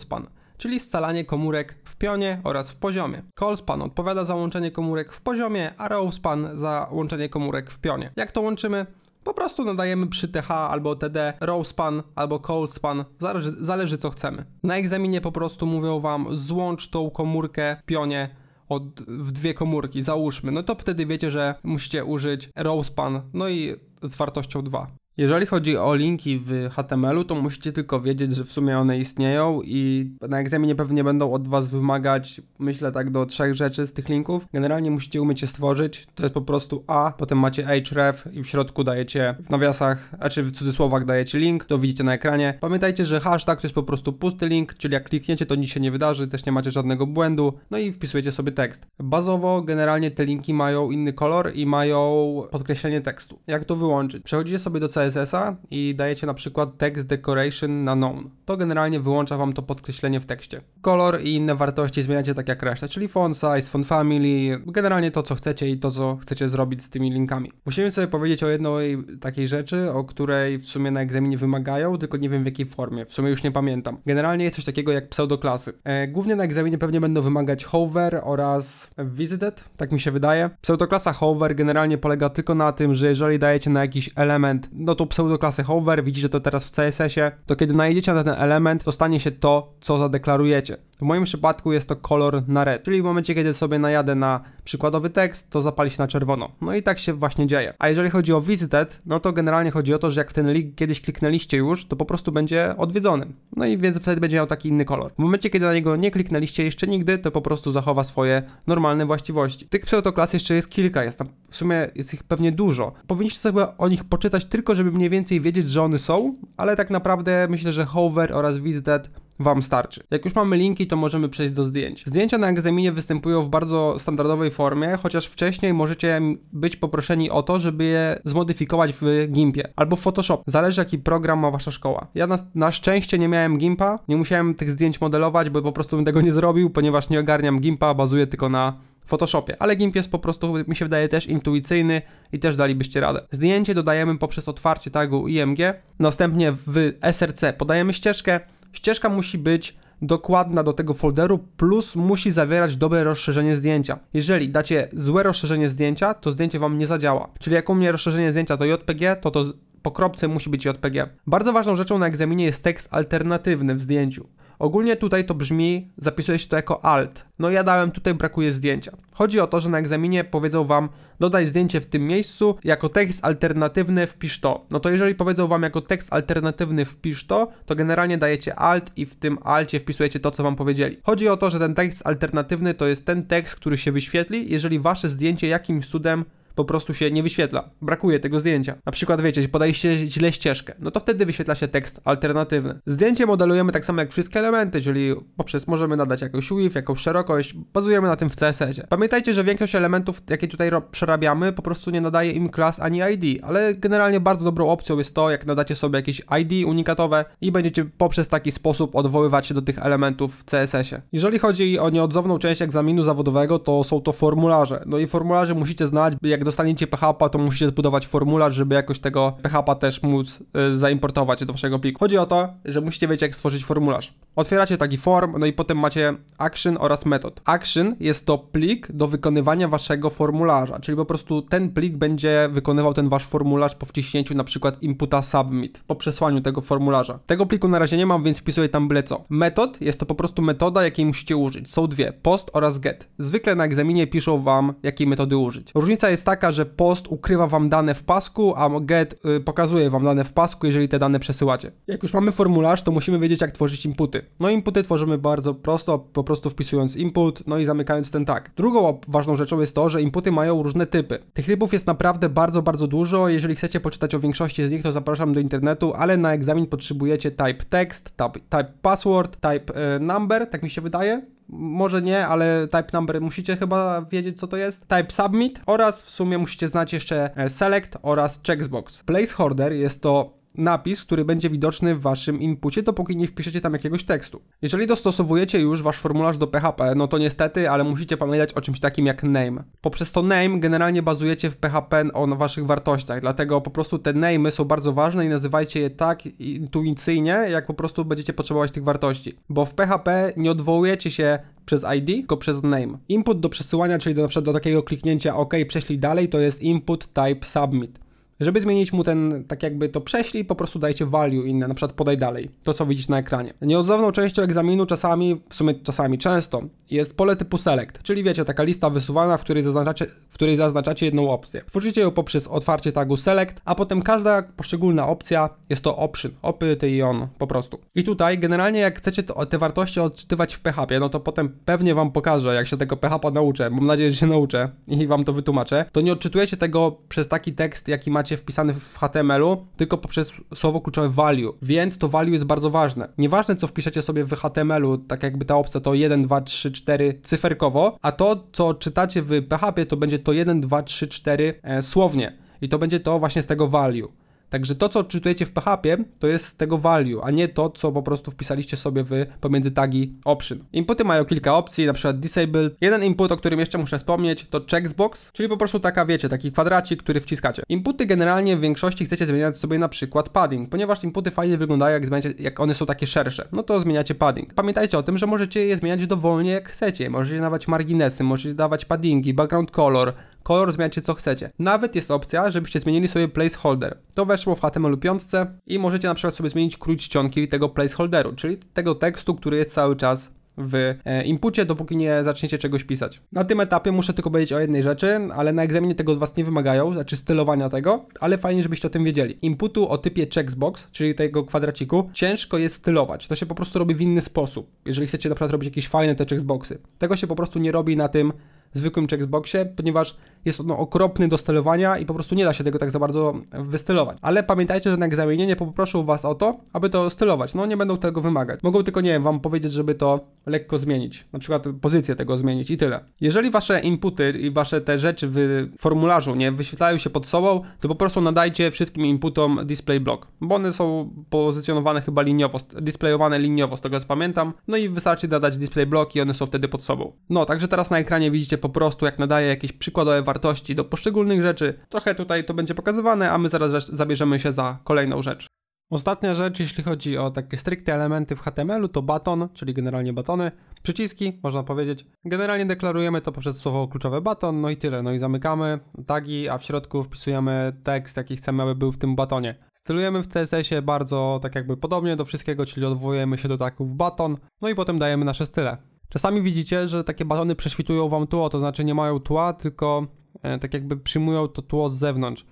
Speaker 1: czyli scalanie komórek w pionie oraz w poziomie. Colspan odpowiada za łączenie komórek w poziomie, a Rowspan za łączenie komórek w pionie. Jak to łączymy? Po prostu nadajemy przy TH albo TD Rowspan albo Coldspan, zależy, zależy co chcemy. Na egzaminie po prostu mówią Wam złącz tą komórkę w pionie od, w dwie komórki, załóżmy, no to wtedy wiecie, że musicie użyć Rosepan, no i z wartością 2. Jeżeli chodzi o linki w HTML-u, to musicie tylko wiedzieć, że w sumie one istnieją i na egzaminie pewnie będą od Was wymagać, myślę tak, do trzech rzeczy z tych linków. Generalnie musicie umieć je stworzyć. To jest po prostu A, potem macie href i w środku dajecie w nawiasach, a czy w cudzysłowach dajecie link, to widzicie na ekranie. Pamiętajcie, że hashtag to jest po prostu pusty link, czyli jak klikniecie, to nic się nie wydarzy, też nie macie żadnego błędu, no i wpisujecie sobie tekst. Bazowo generalnie te linki mają inny kolor i mają podkreślenie tekstu. Jak to wyłączyć? Przechodzicie sobie do CSS CSS-a i dajecie na przykład text decoration na none. To generalnie wyłącza Wam to podkreślenie w tekście. Kolor i inne wartości zmieniacie tak jak reszta, czyli font size, font family, generalnie to co chcecie i to co chcecie zrobić z tymi linkami. Musimy sobie powiedzieć o jednej takiej rzeczy, o której w sumie na egzaminie wymagają, tylko nie wiem w jakiej formie, w sumie już nie pamiętam. Generalnie jest coś takiego jak pseudoklasy. E, głównie na egzaminie pewnie będą wymagać hover oraz visited, tak mi się wydaje. Pseudoklasa hover generalnie polega tylko na tym, że jeżeli dajecie na jakiś element, no tą pseudoklasę hover, widzicie to teraz w CSS-ie, to kiedy najedziecie na ten element, to stanie się to, co zadeklarujecie. W moim przypadku jest to kolor na red, czyli w momencie, kiedy sobie najadę na przykładowy tekst, to zapali się na czerwono. No i tak się właśnie dzieje. A jeżeli chodzi o visited, no to generalnie chodzi o to, że jak w ten link kiedyś kliknęliście już, to po prostu będzie odwiedzony. No i więc wtedy będzie miał taki inny kolor. W momencie, kiedy na niego nie kliknęliście jeszcze nigdy, to po prostu zachowa swoje normalne właściwości. Tych pseudoklas jeszcze jest kilka, jest tam, w sumie jest ich pewnie dużo. Powinniście sobie o nich poczytać tylko, żeby mniej więcej wiedzieć, że one są, ale tak naprawdę myślę, że hover oraz visited Wam starczy. Jak już mamy linki, to możemy przejść do zdjęć. Zdjęcia na egzaminie występują w bardzo standardowej formie, chociaż wcześniej możecie być poproszeni o to, żeby je zmodyfikować w Gimpie albo w Photoshop. Zależy jaki program ma Wasza szkoła. Ja na, na szczęście nie miałem Gimpa, nie musiałem tych zdjęć modelować, bo po prostu bym tego nie zrobił, ponieważ nie ogarniam Gimpa, bazuję tylko na Photoshopie, ale GIMP jest po prostu, mi się wydaje, też intuicyjny i też dalibyście radę. Zdjęcie dodajemy poprzez otwarcie tagu IMG, następnie w SRC podajemy ścieżkę, Ścieżka musi być dokładna do tego folderu, plus musi zawierać dobre rozszerzenie zdjęcia. Jeżeli dacie złe rozszerzenie zdjęcia, to zdjęcie Wam nie zadziała. Czyli jak u mnie rozszerzenie zdjęcia to JPG, to to po kropce musi być JPG. Bardzo ważną rzeczą na egzaminie jest tekst alternatywny w zdjęciu. Ogólnie tutaj to brzmi, zapisuje się to jako alt. No ja dałem tutaj brakuje zdjęcia. Chodzi o to, że na egzaminie powiedzą wam dodaj zdjęcie w tym miejscu, jako tekst alternatywny wpisz to. No to jeżeli powiedzą wam jako tekst alternatywny wpisz to, to generalnie dajecie alt i w tym alcie wpisujecie to, co wam powiedzieli. Chodzi o to, że ten tekst alternatywny to jest ten tekst, który się wyświetli, jeżeli wasze zdjęcie jakimś cudem po prostu się nie wyświetla. Brakuje tego zdjęcia. Na przykład, wiecie, podaliście źle ścieżkę, no to wtedy wyświetla się tekst alternatywny. Zdjęcie modelujemy tak samo jak wszystkie elementy, czyli poprzez możemy nadać jakąś width, jakąś szerokość, bazujemy na tym w CSS-ie. Pamiętajcie, że większość elementów, jakie tutaj przerabiamy, po prostu nie nadaje im klas ani ID, ale generalnie bardzo dobrą opcją jest to, jak nadacie sobie jakieś ID unikatowe i będziecie poprzez taki sposób odwoływać się do tych elementów w CSS-ie. Jeżeli chodzi o nieodzowną część egzaminu zawodowego, to są to formularze. No i formularze musicie znać, jak dostaniecie PHP, to musicie zbudować formularz, żeby jakoś tego PHP też móc y, zaimportować do waszego pliku. Chodzi o to, że musicie wiedzieć, jak stworzyć formularz. Otwieracie taki form, no i potem macie action oraz metod. Action jest to plik do wykonywania waszego formularza, czyli po prostu ten plik będzie wykonywał ten wasz formularz po wciśnięciu na przykład inputa submit, po przesłaniu tego formularza. Tego pliku na razie nie mam, więc wpisuję tam byle co. Metod jest to po prostu metoda, jakiej musicie użyć. Są dwie, post oraz get. Zwykle na egzaminie piszą wam, jakiej metody użyć. Różnica jest taka, że post ukrywa wam dane w pasku, a get y, pokazuje wam dane w pasku, jeżeli te dane przesyłacie. Jak już mamy formularz, to musimy wiedzieć, jak tworzyć inputy. No inputy tworzymy bardzo prosto, po prostu wpisując input, no i zamykając ten tag. Drugą ważną rzeczą jest to, że inputy mają różne typy. Tych typów jest naprawdę bardzo, bardzo dużo. Jeżeli chcecie poczytać o większości z nich, to zapraszam do internetu, ale na egzamin potrzebujecie type text, type, type password, type y, number, tak mi się wydaje może nie, ale type number musicie chyba wiedzieć co to jest, type submit oraz w sumie musicie znać jeszcze e, select oraz checkbox. Placeholder jest to napis, który będzie widoczny w waszym inputcie, dopóki nie wpiszecie tam jakiegoś tekstu. Jeżeli dostosowujecie już wasz formularz do PHP, no to niestety, ale musicie pamiętać o czymś takim jak name. Poprzez to name generalnie bazujecie w PHP o waszych wartościach, dlatego po prostu te name y są bardzo ważne i nazywajcie je tak intuicyjnie, jak po prostu będziecie potrzebować tych wartości. Bo w PHP nie odwołujecie się przez ID, tylko przez name. Input do przesyłania, czyli do, na przykład do takiego kliknięcia OK, prześlij dalej, to jest input type submit. Żeby zmienić mu ten, tak jakby to prześlij, po prostu dajcie value inne, na przykład podaj dalej, to co widzisz na ekranie. Nieodzowną częścią egzaminu czasami, w sumie czasami często, jest pole typu select, czyli wiecie, taka lista wysuwana, w której zaznaczacie, w której zaznaczacie jedną opcję. Wtórzycie ją poprzez otwarcie tagu select, a potem każda poszczególna opcja jest to option, opyty i on, po prostu. I tutaj generalnie jak chcecie to, te wartości odczytywać w PHP, no to potem pewnie wam pokażę, jak się tego PHP nauczę, mam nadzieję, że się nauczę i wam to wytłumaczę, to nie odczytujecie tego przez taki tekst, jaki macie macie wpisany w HTML-u, tylko poprzez słowo kluczowe value. Więc to value jest bardzo ważne. Nieważne, co wpiszecie sobie w HTML-u, tak jakby ta opcja to 1, 2, 3, 4 cyferkowo, a to, co czytacie w PHP, to będzie to 1, 2, 3, 4 e, słownie. I to będzie to właśnie z tego value. Także to, co odczytujecie w PHP, to jest tego value, a nie to, co po prostu wpisaliście sobie w pomiędzy tagi option. Inputy mają kilka opcji, na przykład disabled. Jeden input, o którym jeszcze muszę wspomnieć, to checkbox, czyli po prostu taka, wiecie, taki kwadracik, który wciskacie. Inputy generalnie w większości chcecie zmieniać sobie na przykład padding, ponieważ inputy fajnie wyglądają, jak, jak one są takie szersze. No to zmieniacie padding. Pamiętajcie o tym, że możecie je zmieniać dowolnie jak chcecie. Możecie dawać marginesy, możecie dawać paddingi, background color, kolor zmieniacie co chcecie. Nawet jest opcja, żebyście zmienili sobie placeholder. To weszło w HTML5 i możecie na przykład sobie zmienić krój czcionki tego placeholderu, czyli tego tekstu, który jest cały czas w e, inputcie, dopóki nie zaczniecie czegoś pisać. Na tym etapie muszę tylko powiedzieć o jednej rzeczy, ale na egzaminie tego od Was nie wymagają, znaczy stylowania tego, ale fajnie, żebyście o tym wiedzieli. Inputu o typie checkbox, czyli tego kwadraciku, ciężko jest stylować. To się po prostu robi w inny sposób, jeżeli chcecie na przykład robić jakieś fajne te checkboxy. Tego się po prostu nie robi na tym zwykłym checkboxie, ponieważ jest ono okropny do stylowania i po prostu nie da się tego tak za bardzo wystylować. Ale pamiętajcie, że na egzaminie nie poproszą was o to, aby to stylować. No nie będą tego wymagać. Mogą tylko, nie wiem, wam powiedzieć, żeby to lekko zmienić. Na przykład pozycję tego zmienić i tyle. Jeżeli wasze inputy i wasze te rzeczy w formularzu nie wyświetlają się pod sobą, to po prostu nadajcie wszystkim inputom display block, bo one są pozycjonowane chyba liniowo, displayowane liniowo, z tego co pamiętam. No i wystarczy dodać display block i one są wtedy pod sobą. No, także teraz na ekranie widzicie po prostu, jak nadaje jakieś przykładowe wartości wartości do poszczególnych rzeczy. Trochę tutaj to będzie pokazywane, a my zaraz zabierzemy się za kolejną rzecz. Ostatnia rzecz, jeśli chodzi o takie stricte elementy w HTML-u, to baton, czyli generalnie batony, przyciski, można powiedzieć. Generalnie deklarujemy to poprzez słowo kluczowe baton, no i tyle. No i zamykamy tagi, a w środku wpisujemy tekst, jaki chcemy, aby był w tym batonie. Stylujemy w CSS-ie bardzo tak jakby podobnie do wszystkiego, czyli odwołujemy się do taków baton, no i potem dajemy nasze style. Czasami widzicie, że takie batony prześwitują wam tło, to znaczy nie mają tła, tylko E, tak jakby przyjmują to tło z zewnątrz.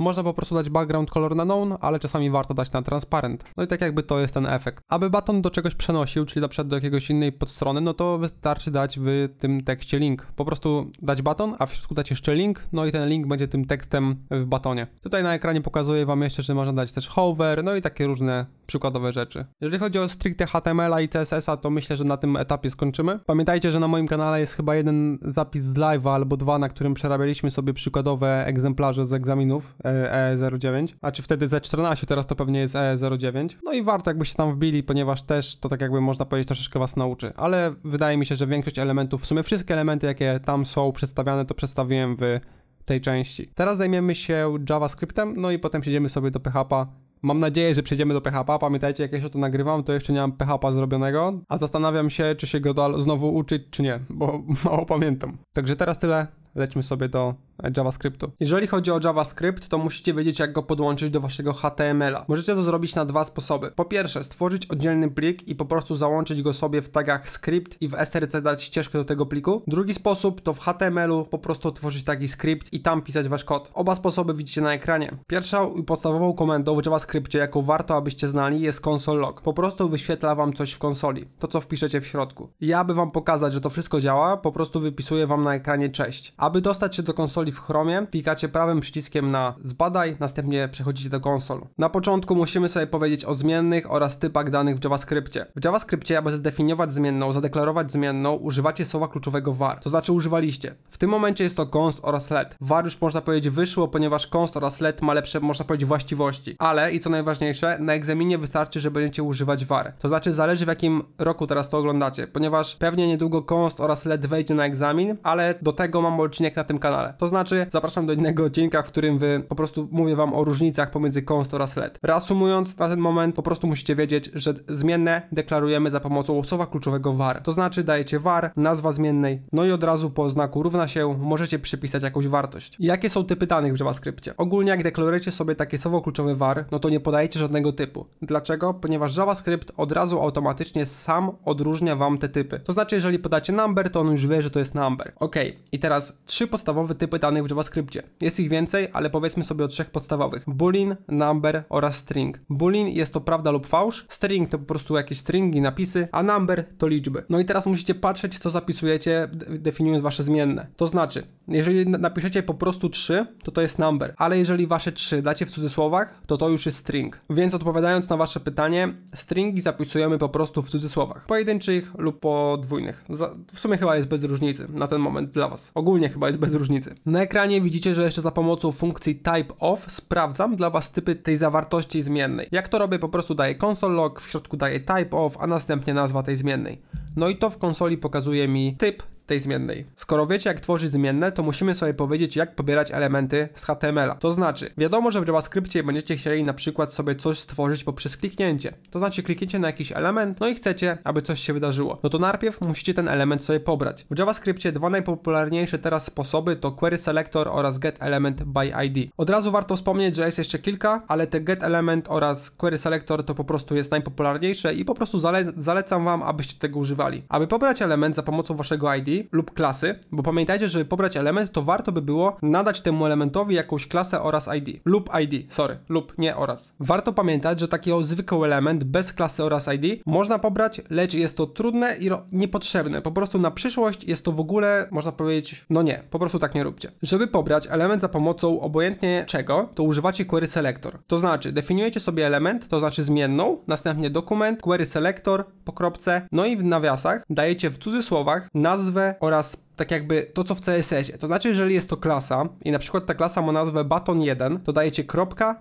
Speaker 1: Można po prostu dać background color na known, ale czasami warto dać na transparent. No i tak jakby to jest ten efekt. Aby baton do czegoś przenosił, czyli na przykład do jakiegoś innej podstrony, no to wystarczy dać w tym tekście link. Po prostu dać baton, a w środku dać jeszcze link, no i ten link będzie tym tekstem w batonie. Tutaj na ekranie pokazuję wam jeszcze, że można dać też hover, no i takie różne przykładowe rzeczy. Jeżeli chodzi o stricte HTML-a i CSS-a, to myślę, że na tym etapie skończymy. Pamiętajcie, że na moim kanale jest chyba jeden zapis z live'a albo dwa, na którym przerabialiśmy sobie przykładowe egzemplarze z egzaminów E09, e a czy wtedy Z14, teraz to pewnie jest E09. No i warto jakby się tam wbili, ponieważ też to tak jakby można powiedzieć troszeczkę was nauczy, ale wydaje mi się, że większość elementów, w sumie wszystkie elementy jakie tam są przedstawiane to przedstawiłem w tej części. Teraz zajmiemy się JavaScriptem, no i potem przejdziemy sobie do PHP. Mam nadzieję, że przejdziemy do PHP. Pamiętajcie, jak ja się to nagrywam, to jeszcze nie mam PHP zrobionego, a zastanawiam się, czy się go znowu uczyć, czy nie, bo mało pamiętam. Także teraz tyle, lećmy sobie do JavaScriptu. Jeżeli chodzi o JavaScript, to musicie wiedzieć, jak go podłączyć do waszego HTML-a. Możecie to zrobić na dwa sposoby. Po pierwsze, stworzyć oddzielny plik i po prostu załączyć go sobie w tagach script i w SRC dać ścieżkę do tego pliku. Drugi sposób to w HTML-u po prostu tworzyć taki script i tam pisać wasz kod. Oba sposoby widzicie na ekranie. Pierwszą i podstawową komendą w JavaScriptie, jaką warto abyście znali, jest console log. Po prostu wyświetla wam coś w konsoli, to co wpiszecie w środku. Ja, aby wam pokazać, że to wszystko działa, po prostu wypisuję wam na ekranie cześć. Aby dostać się do konsoli w Chromie, klikacie prawym przyciskiem na zbadaj, następnie przechodzicie do konsol. Na początku musimy sobie powiedzieć o zmiennych oraz typach danych w JavaScriptie. W JavaScriptie, aby zdefiniować zmienną, zadeklarować zmienną, używacie słowa kluczowego var, to znaczy używaliście. W tym momencie jest to const oraz let. Var już można powiedzieć wyszło, ponieważ const oraz let ma lepsze, można powiedzieć, właściwości. Ale i co najważniejsze, na egzaminie wystarczy, że będziecie używać var. To znaczy zależy w jakim roku teraz to oglądacie, ponieważ pewnie niedługo const oraz let wejdzie na egzamin, ale do tego mam odcinek na tym kanale. To znaczy znaczy zapraszam do innego odcinka, w którym wy po prostu mówię wam o różnicach pomiędzy const oraz let. Reasumując na ten moment, po prostu musicie wiedzieć, że zmienne deklarujemy za pomocą słowa kluczowego var. To znaczy dajecie var, nazwa zmiennej, no i od razu po znaku równa się możecie przypisać jakąś wartość. Jakie są typy danych w JavaScriptie? Ogólnie jak deklarujecie sobie takie słowo kluczowe var, no to nie podajecie żadnego typu. Dlaczego? Ponieważ JavaScript od razu automatycznie sam odróżnia wam te typy. To znaczy jeżeli podacie number, to on już wie, że to jest number. Ok, i teraz trzy podstawowe typy danych danych w JavaScriptie. Jest ich więcej, ale powiedzmy sobie o trzech podstawowych. Boolean, number oraz string. Boolean jest to prawda lub fałsz, string to po prostu jakieś stringi, napisy, a number to liczby. No i teraz musicie patrzeć, co zapisujecie, definiując wasze zmienne. To znaczy, jeżeli napiszecie po prostu 3, to to jest number, ale jeżeli wasze 3 dacie w cudzysłowach, to to już jest string. Więc odpowiadając na wasze pytanie, stringi zapisujemy po prostu w cudzysłowach. Pojedynczych lub podwójnych. W sumie chyba jest bez różnicy na ten moment dla was. Ogólnie chyba jest bez różnicy. Na ekranie widzicie, że jeszcze za pomocą funkcji type of sprawdzam dla Was typy tej zawartości zmiennej. Jak to robię, po prostu daję console log, w środku daję type of, a następnie nazwa tej zmiennej. No i to w konsoli pokazuje mi typ tej zmiennej. Skoro wiecie jak tworzyć zmienne, to musimy sobie powiedzieć jak pobierać elementy z HTML-a. To znaczy, wiadomo, że w JavaScriptie będziecie chcieli na przykład sobie coś stworzyć poprzez kliknięcie. To znaczy klikniecie na jakiś element, no i chcecie, aby coś się wydarzyło. No to najpierw musicie ten element sobie pobrać. W JavaScriptie dwa najpopularniejsze teraz sposoby to query selector oraz get element by id. Od razu warto wspomnieć, że jest jeszcze kilka, ale te get element oraz query selector to po prostu jest najpopularniejsze i po prostu zale zalecam wam, abyście tego używali. Aby pobrać element za pomocą waszego ID, lub klasy, bo pamiętajcie, żeby pobrać element, to warto by było nadać temu elementowi jakąś klasę oraz ID. Lub ID, sorry, lub nie oraz. Warto pamiętać, że taki zwykły element bez klasy oraz ID można pobrać, lecz jest to trudne i niepotrzebne. Po prostu na przyszłość jest to w ogóle, można powiedzieć, no nie, po prostu tak nie róbcie. Żeby pobrać element za pomocą obojętnie czego, to używacie query selector. To znaczy, definiujecie sobie element, to znaczy zmienną, następnie dokument, query selector, po kropce, no i w nawiasach dajecie w cudzysłowach nazwę oraz tak jakby to, co w CSS-ie. To znaczy, jeżeli jest to klasa i na przykład ta klasa ma nazwę button 1 to dajecie kropka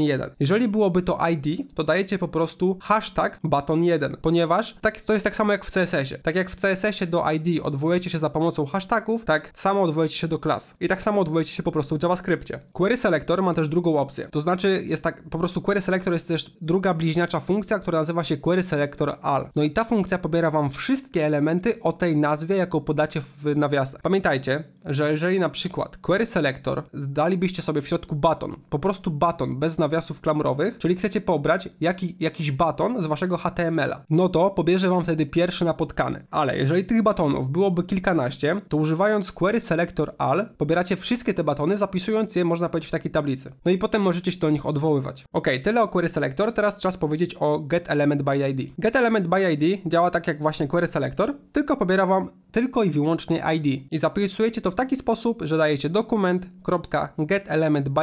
Speaker 1: 1 Jeżeli byłoby to ID, to dajecie po prostu hashtag button 1 ponieważ tak, to jest tak samo jak w CSS-ie. Tak jak w CSS-ie do ID odwołujecie się za pomocą hashtagów, tak samo odwołujecie się do klas. I tak samo odwołujecie się po prostu w JavaScriptie. Query Selector ma też drugą opcję. To znaczy, jest tak, po prostu Query Selector jest też druga bliźniacza funkcja, która nazywa się Query Selector all. No i ta funkcja pobiera wam wszystkie elementy o tej nazwie, jaką podacie w nawiasem. Pamiętajcie, że jeżeli na przykład query selector zdalibyście sobie w środku baton, po prostu baton bez nawiasów klamrowych, czyli chcecie pobrać jaki, jakiś baton z waszego HTML-a, no to pobierze wam wtedy pierwszy napotkany. Ale jeżeli tych batonów byłoby kilkanaście, to używając query selector al pobieracie wszystkie te batony, zapisując je, można powiedzieć, w takiej tablicy. No i potem możecie się do nich odwoływać. Ok, tyle o query selector, teraz czas powiedzieć o get element by ID. Get element by ID działa tak jak właśnie query selector, tylko pobiera wam tylko i wyłącznie ID i zapisujecie to w taki sposób, że dajecie dokument.getElementById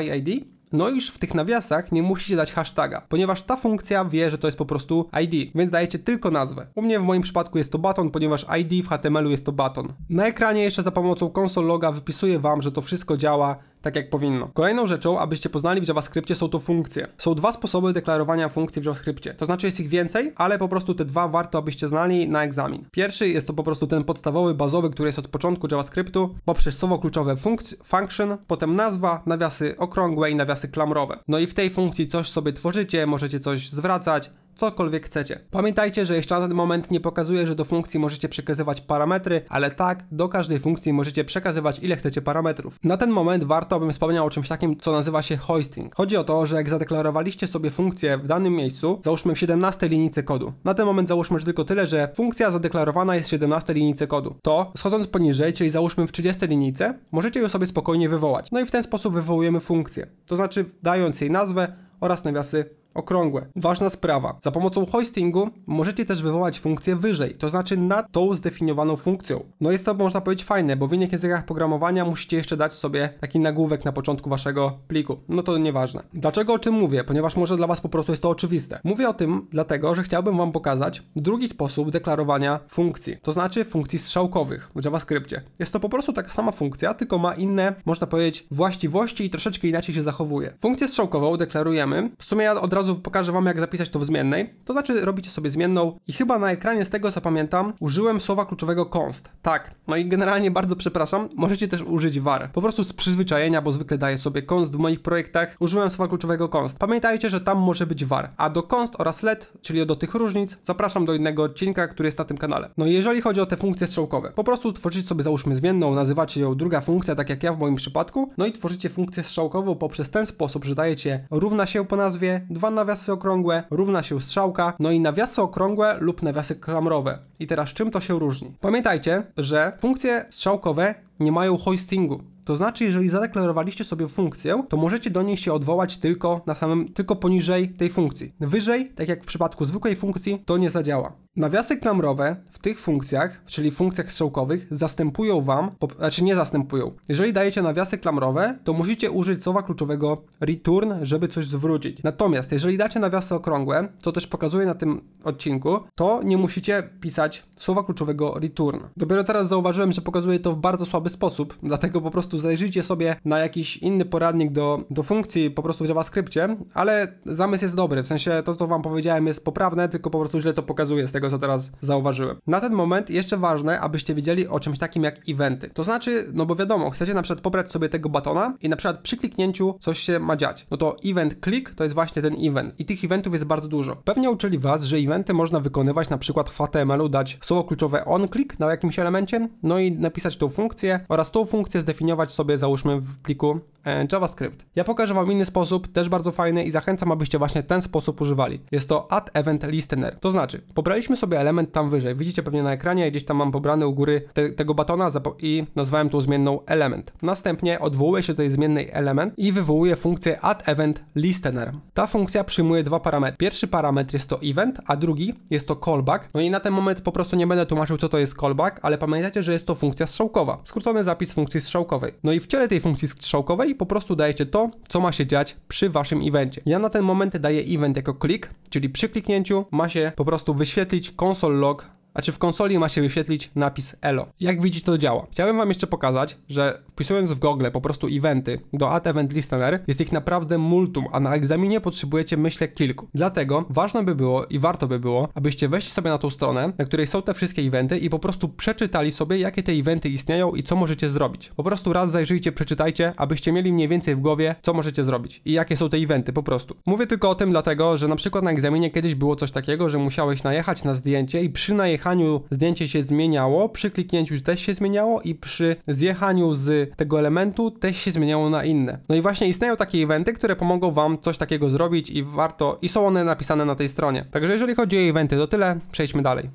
Speaker 1: no już w tych nawiasach nie musicie dać hashtaga, ponieważ ta funkcja wie, że to jest po prostu ID, więc dajecie tylko nazwę. U mnie w moim przypadku jest to baton, ponieważ ID w HTML-u jest to baton. Na ekranie jeszcze za pomocą console loga wypisuję Wam, że to wszystko działa tak jak powinno. Kolejną rzeczą, abyście poznali w JavaScriptie są to funkcje. Są dwa sposoby deklarowania funkcji w JavaScriptie. To znaczy jest ich więcej, ale po prostu te dwa warto, abyście znali na egzamin. Pierwszy jest to po prostu ten podstawowy, bazowy, który jest od początku JavaScriptu, poprzez słowo kluczowe function, potem nazwa, nawiasy okrągłe i nawiasy klamrowe. No i w tej funkcji coś sobie tworzycie, możecie coś zwracać, cokolwiek chcecie. Pamiętajcie, że jeszcze na ten moment nie pokazuję, że do funkcji możecie przekazywać parametry, ale tak, do każdej funkcji możecie przekazywać ile chcecie parametrów. Na ten moment warto bym wspomniał o czymś takim, co nazywa się hoisting. Chodzi o to, że jak zadeklarowaliście sobie funkcję w danym miejscu, załóżmy w 17 linijce kodu. Na ten moment załóżmy że tylko tyle, że funkcja zadeklarowana jest w 17 linijce kodu. To, schodząc poniżej, czyli załóżmy w 30 linijce, możecie ją sobie spokojnie wywołać. No i w ten sposób wywołujemy funkcję. To znaczy dając jej nazwę oraz nawiasy okrągłe. Ważna sprawa. Za pomocą hoistingu możecie też wywołać funkcję wyżej, to znaczy nad tą zdefiniowaną funkcją. No jest to, można powiedzieć, fajne, bo w innych językach programowania musicie jeszcze dać sobie taki nagłówek na początku waszego pliku. No to nieważne. Dlaczego o czym mówię? Ponieważ może dla was po prostu jest to oczywiste. Mówię o tym dlatego, że chciałbym wam pokazać drugi sposób deklarowania funkcji, to znaczy funkcji strzałkowych w JavaScriptie. Jest to po prostu taka sama funkcja, tylko ma inne, można powiedzieć, właściwości i troszeczkę inaczej się zachowuje. Funkcję strzałkową deklarujemy. W sumie ja od razu razu pokażę Wam, jak zapisać to w zmiennej. To znaczy, robicie sobie zmienną i chyba na ekranie z tego, co pamiętam, użyłem słowa kluczowego const. Tak. No i generalnie bardzo przepraszam. Możecie też użyć var. Po prostu z przyzwyczajenia, bo zwykle daję sobie const w moich projektach, użyłem słowa kluczowego const. Pamiętajcie, że tam może być var. A do const oraz let, czyli do tych różnic, zapraszam do innego odcinka, który jest na tym kanale. No i jeżeli chodzi o te funkcje strzałkowe, po prostu tworzycie sobie załóżmy zmienną, nazywacie ją druga funkcja, tak jak ja w moim przypadku, no i tworzycie funkcję strzałkową poprzez ten sposób, że dajecie równa się po nazwie 12 nawiasy okrągłe równa się strzałka, no i nawiasy okrągłe lub nawiasy klamrowe. I teraz czym to się różni? Pamiętajcie, że funkcje strzałkowe nie mają hoistingu. To znaczy, jeżeli zadeklarowaliście sobie funkcję, to możecie do niej się odwołać tylko na samym, tylko poniżej tej funkcji. Wyżej, tak jak w przypadku zwykłej funkcji, to nie zadziała. Nawiasy klamrowe tych funkcjach, czyli funkcjach strzałkowych, zastępują Wam, po, znaczy nie zastępują. Jeżeli dajecie nawiasy klamrowe, to musicie użyć słowa kluczowego return, żeby coś zwrócić. Natomiast jeżeli dacie nawiasy okrągłe, co też pokazuję na tym odcinku, to nie musicie pisać słowa kluczowego return. Dopiero teraz zauważyłem, że pokazuje to w bardzo słaby sposób, dlatego po prostu zajrzyjcie sobie na jakiś inny poradnik do, do funkcji po prostu w JavaScriptie, ale zamysł jest dobry, w sensie to, co Wam powiedziałem jest poprawne, tylko po prostu źle to pokazuje z tego, co teraz zauważyłem na ten moment jeszcze ważne, abyście wiedzieli o czymś takim jak eventy. To znaczy, no bo wiadomo, chcecie na przykład pobrać sobie tego batona i na przykład przy kliknięciu coś się ma dziać. No to event click to jest właśnie ten event i tych eventów jest bardzo dużo. Pewnie uczyli was, że eventy można wykonywać na przykład w HTML-u dać słowo kluczowe on click na jakimś elemencie, no i napisać tą funkcję oraz tą funkcję zdefiniować sobie załóżmy w pliku e, JavaScript. Ja pokażę wam inny sposób, też bardzo fajny i zachęcam, abyście właśnie ten sposób używali. Jest to add event listener. To znaczy, pobraliśmy sobie element tam wyżej. Widzicie pewnie na ekranie, gdzieś tam mam pobrane u góry te, tego batona i nazwałem tą zmienną element. Następnie odwołuję się do tej zmiennej element i wywołuję funkcję add event listener. Ta funkcja przyjmuje dwa parametry. Pierwszy parametr jest to event, a drugi jest to callback. No i na ten moment po prostu nie będę tłumaczył co to jest callback, ale pamiętajcie, że jest to funkcja strzałkowa. Skrócony zapis funkcji strzałkowej. No i w ciele tej funkcji strzałkowej po prostu dajecie to, co ma się dziać przy waszym evencie. Ja na ten moment daję event jako klik, czyli przy kliknięciu ma się po prostu wyświetlić console log a czy w konsoli ma się wyświetlić napis ELO. Jak widzicie to działa. Chciałem wam jeszcze pokazać, że wpisując w Google po prostu eventy do Ad Event Listener jest ich naprawdę multum, a na egzaminie potrzebujecie myślę kilku. Dlatego ważne by było i warto by było, abyście weszli sobie na tą stronę, na której są te wszystkie eventy i po prostu przeczytali sobie jakie te eventy istnieją i co możecie zrobić. Po prostu raz zajrzyjcie, przeczytajcie, abyście mieli mniej więcej w głowie co możecie zrobić i jakie są te eventy po prostu. Mówię tylko o tym dlatego, że na przykład na egzaminie kiedyś było coś takiego, że musiałeś najechać na zdjęcie i przy najechaniu zjechaniu zdjęcie się zmieniało, przy kliknięciu też się zmieniało i przy zjechaniu z tego elementu też się zmieniało na inne. No i właśnie istnieją takie eventy, które pomogą Wam coś takiego zrobić i warto, i są one napisane na tej stronie. Także jeżeli chodzi o eventy, to tyle, przejdźmy dalej.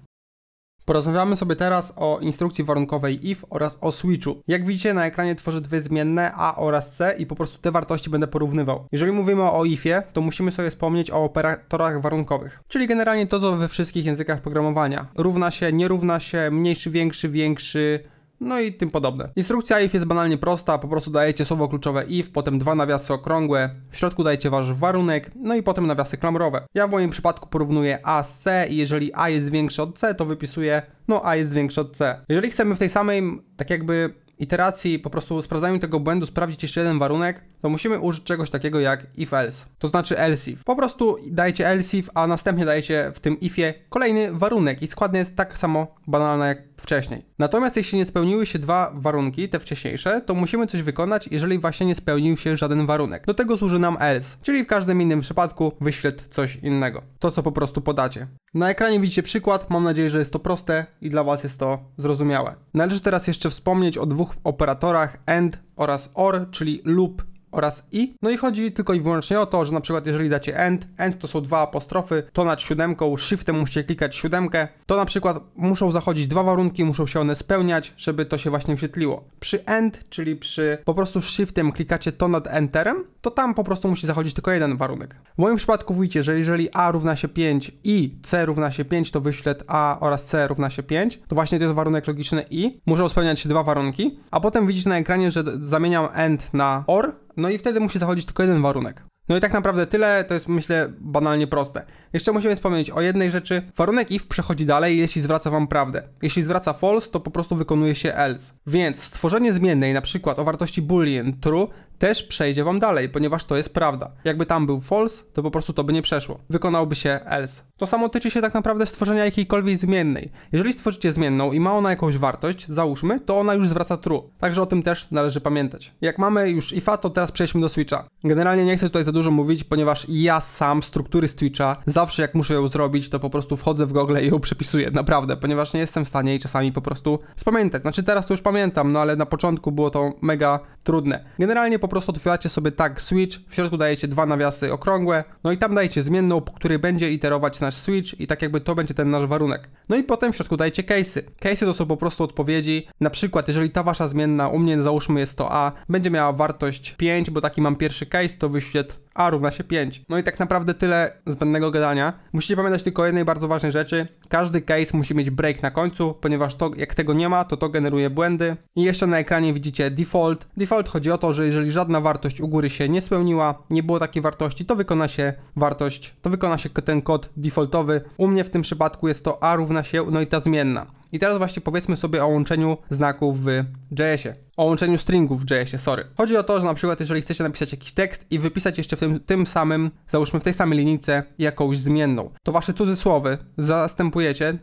Speaker 1: Porozmawiamy sobie teraz o instrukcji warunkowej if oraz o switchu. Jak widzicie na ekranie tworzę dwie zmienne a oraz c i po prostu te wartości będę porównywał. Jeżeli mówimy o ifie, to musimy sobie wspomnieć o operatorach warunkowych, czyli generalnie to co we wszystkich językach programowania. Równa się, nie równa się, mniejszy, większy, większy, no i tym podobne. Instrukcja IF jest banalnie prosta, po prostu dajecie słowo kluczowe IF, potem dwa nawiasy okrągłe, w środku dajecie wasz warunek, no i potem nawiasy klamrowe. Ja w moim przypadku porównuję A z C i jeżeli A jest większe od C, to wypisuję no A jest większe od C. Jeżeli chcemy w tej samej, tak jakby iteracji po prostu sprawdzaniu tego błędu sprawdzić jeszcze jeden warunek, to musimy użyć czegoś takiego jak if-else, to znaczy else if. Po prostu dajecie else if, a następnie dajecie w tym ifie kolejny warunek i składnie jest tak samo banalne jak wcześniej. Natomiast jeśli nie spełniły się dwa warunki, te wcześniejsze, to musimy coś wykonać, jeżeli właśnie nie spełnił się żaden warunek. Do tego służy nam else, czyli w każdym innym przypadku wyświetl coś innego. To, co po prostu podacie. Na ekranie widzicie przykład, mam nadzieję, że jest to proste i dla Was jest to zrozumiałe. Należy teraz jeszcze wspomnieć o dwóch operatorach AND oraz OR, czyli lub oraz i. No i chodzi tylko i wyłącznie o to, że na przykład jeżeli dacie end, end to są dwa apostrofy, to nad siódemką, shiftem musicie klikać siódemkę, to na przykład muszą zachodzić dwa warunki, muszą się one spełniać, żeby to się właśnie wyświetliło. Przy end, czyli przy po prostu shiftem klikacie to nad enterem, to tam po prostu musi zachodzić tylko jeden warunek. W moim przypadku widzicie, że jeżeli a równa się 5 i c równa się 5, to wyświet a oraz c równa się 5, to właśnie to jest warunek logiczny i. Muszą spełniać się dwa warunki, a potem widzicie na ekranie, że zamieniam end na or, no i wtedy musi zachodzić tylko jeden warunek. No i tak naprawdę tyle, to jest myślę banalnie proste. Jeszcze musimy wspomnieć o jednej rzeczy. Warunek if przechodzi dalej, jeśli zwraca wam prawdę. Jeśli zwraca false, to po prostu wykonuje się else. Więc stworzenie zmiennej, na przykład o wartości boolean true, też przejdzie wam dalej, ponieważ to jest prawda. Jakby tam był false, to po prostu to by nie przeszło. Wykonałby się else. To samo tyczy się tak naprawdę stworzenia jakiejkolwiek zmiennej. Jeżeli stworzycie zmienną i ma ona jakąś wartość, załóżmy, to ona już zwraca true. Także o tym też należy pamiętać. Jak mamy już ifa, to teraz przejdźmy do switcha. Generalnie nie chcę tutaj za dużo mówić, ponieważ ja sam struktury switcha za zawsze jak muszę ją zrobić, to po prostu wchodzę w Google i ją przepisuję, naprawdę, ponieważ nie jestem w stanie jej czasami po prostu spamiętać. Znaczy teraz to już pamiętam, no ale na początku było to mega trudne. Generalnie po prostu otwieracie sobie tag switch, w środku dajecie dwa nawiasy okrągłe, no i tam dajecie zmienną, po której będzie iterować nasz switch i tak jakby to będzie ten nasz warunek. No i potem w środku dajecie case'y. Case'y to są po prostu odpowiedzi, na przykład jeżeli ta wasza zmienna u mnie załóżmy jest to A, będzie miała wartość 5, bo taki mam pierwszy case, to wyświetl a równa się 5. No i tak naprawdę tyle zbędnego gadania. Musicie pamiętać tylko o jednej bardzo ważnej rzeczy. Każdy case musi mieć break na końcu, ponieważ to, jak tego nie ma, to to generuje błędy. I jeszcze na ekranie widzicie default. Default chodzi o to, że jeżeli żadna wartość u góry się nie spełniła, nie było takiej wartości, to wykona się wartość, to wykona się ten kod defaultowy. U mnie w tym przypadku jest to a równa się, no i ta zmienna. I teraz właśnie powiedzmy sobie o łączeniu znaków w JS-ie. O łączeniu stringów w JS-ie, sorry. Chodzi o to, że na przykład jeżeli chcecie napisać jakiś tekst i wypisać jeszcze w tym, tym samym, załóżmy w tej samej linijce jakąś zmienną, to wasze cudzysłowy zastępują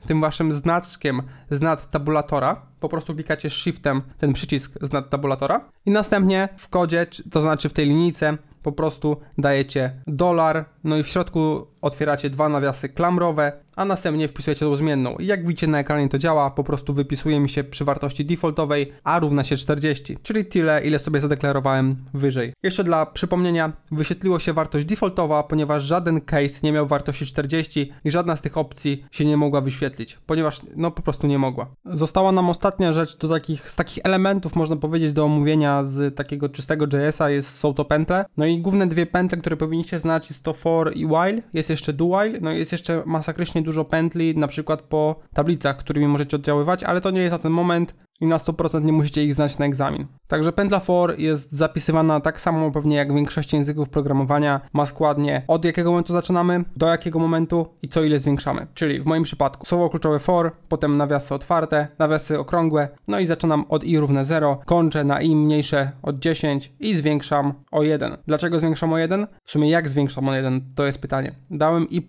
Speaker 1: tym waszym znaczkiem z nad tabulatora, po prostu klikacie shiftem ten przycisk z nad tabulatora i następnie w kodzie, to znaczy w tej linijce po prostu dajecie dolar, no i w środku otwieracie dwa nawiasy klamrowe, a następnie wpisujecie tą zmienną. I jak widzicie na ekranie to działa, po prostu wypisuje mi się przy wartości defaultowej a równa się 40, czyli tyle ile sobie zadeklarowałem wyżej. Jeszcze dla przypomnienia wyświetliło się wartość defaultowa, ponieważ żaden case nie miał wartości 40 i żadna z tych opcji się nie mogła wyświetlić, ponieważ no po prostu nie mogła. Została nam ostatnia rzecz do takich, z takich elementów można powiedzieć do omówienia z takiego czystego JS-a jest, są to pętle. No i główne dwie pętle, które powinniście znać jest to for i while, jest jeszcze do while, no i jest jeszcze masakrycznie dużo pętli, na przykład po tablicach, którymi możecie oddziaływać, ale to nie jest na ten moment i na 100% nie musicie ich znać na egzamin. Także pętla for jest zapisywana tak samo pewnie jak w większości języków programowania, ma składnie od jakiego momentu zaczynamy, do jakiego momentu i co ile zwiększamy. Czyli w moim przypadku słowo kluczowe for, potem nawiasy otwarte, nawiasy okrągłe, no i zaczynam od i równe 0, kończę na i mniejsze od 10 i zwiększam o 1. Dlaczego zwiększam o 1? W sumie jak zwiększam o 1? To jest pytanie. Dałem i++.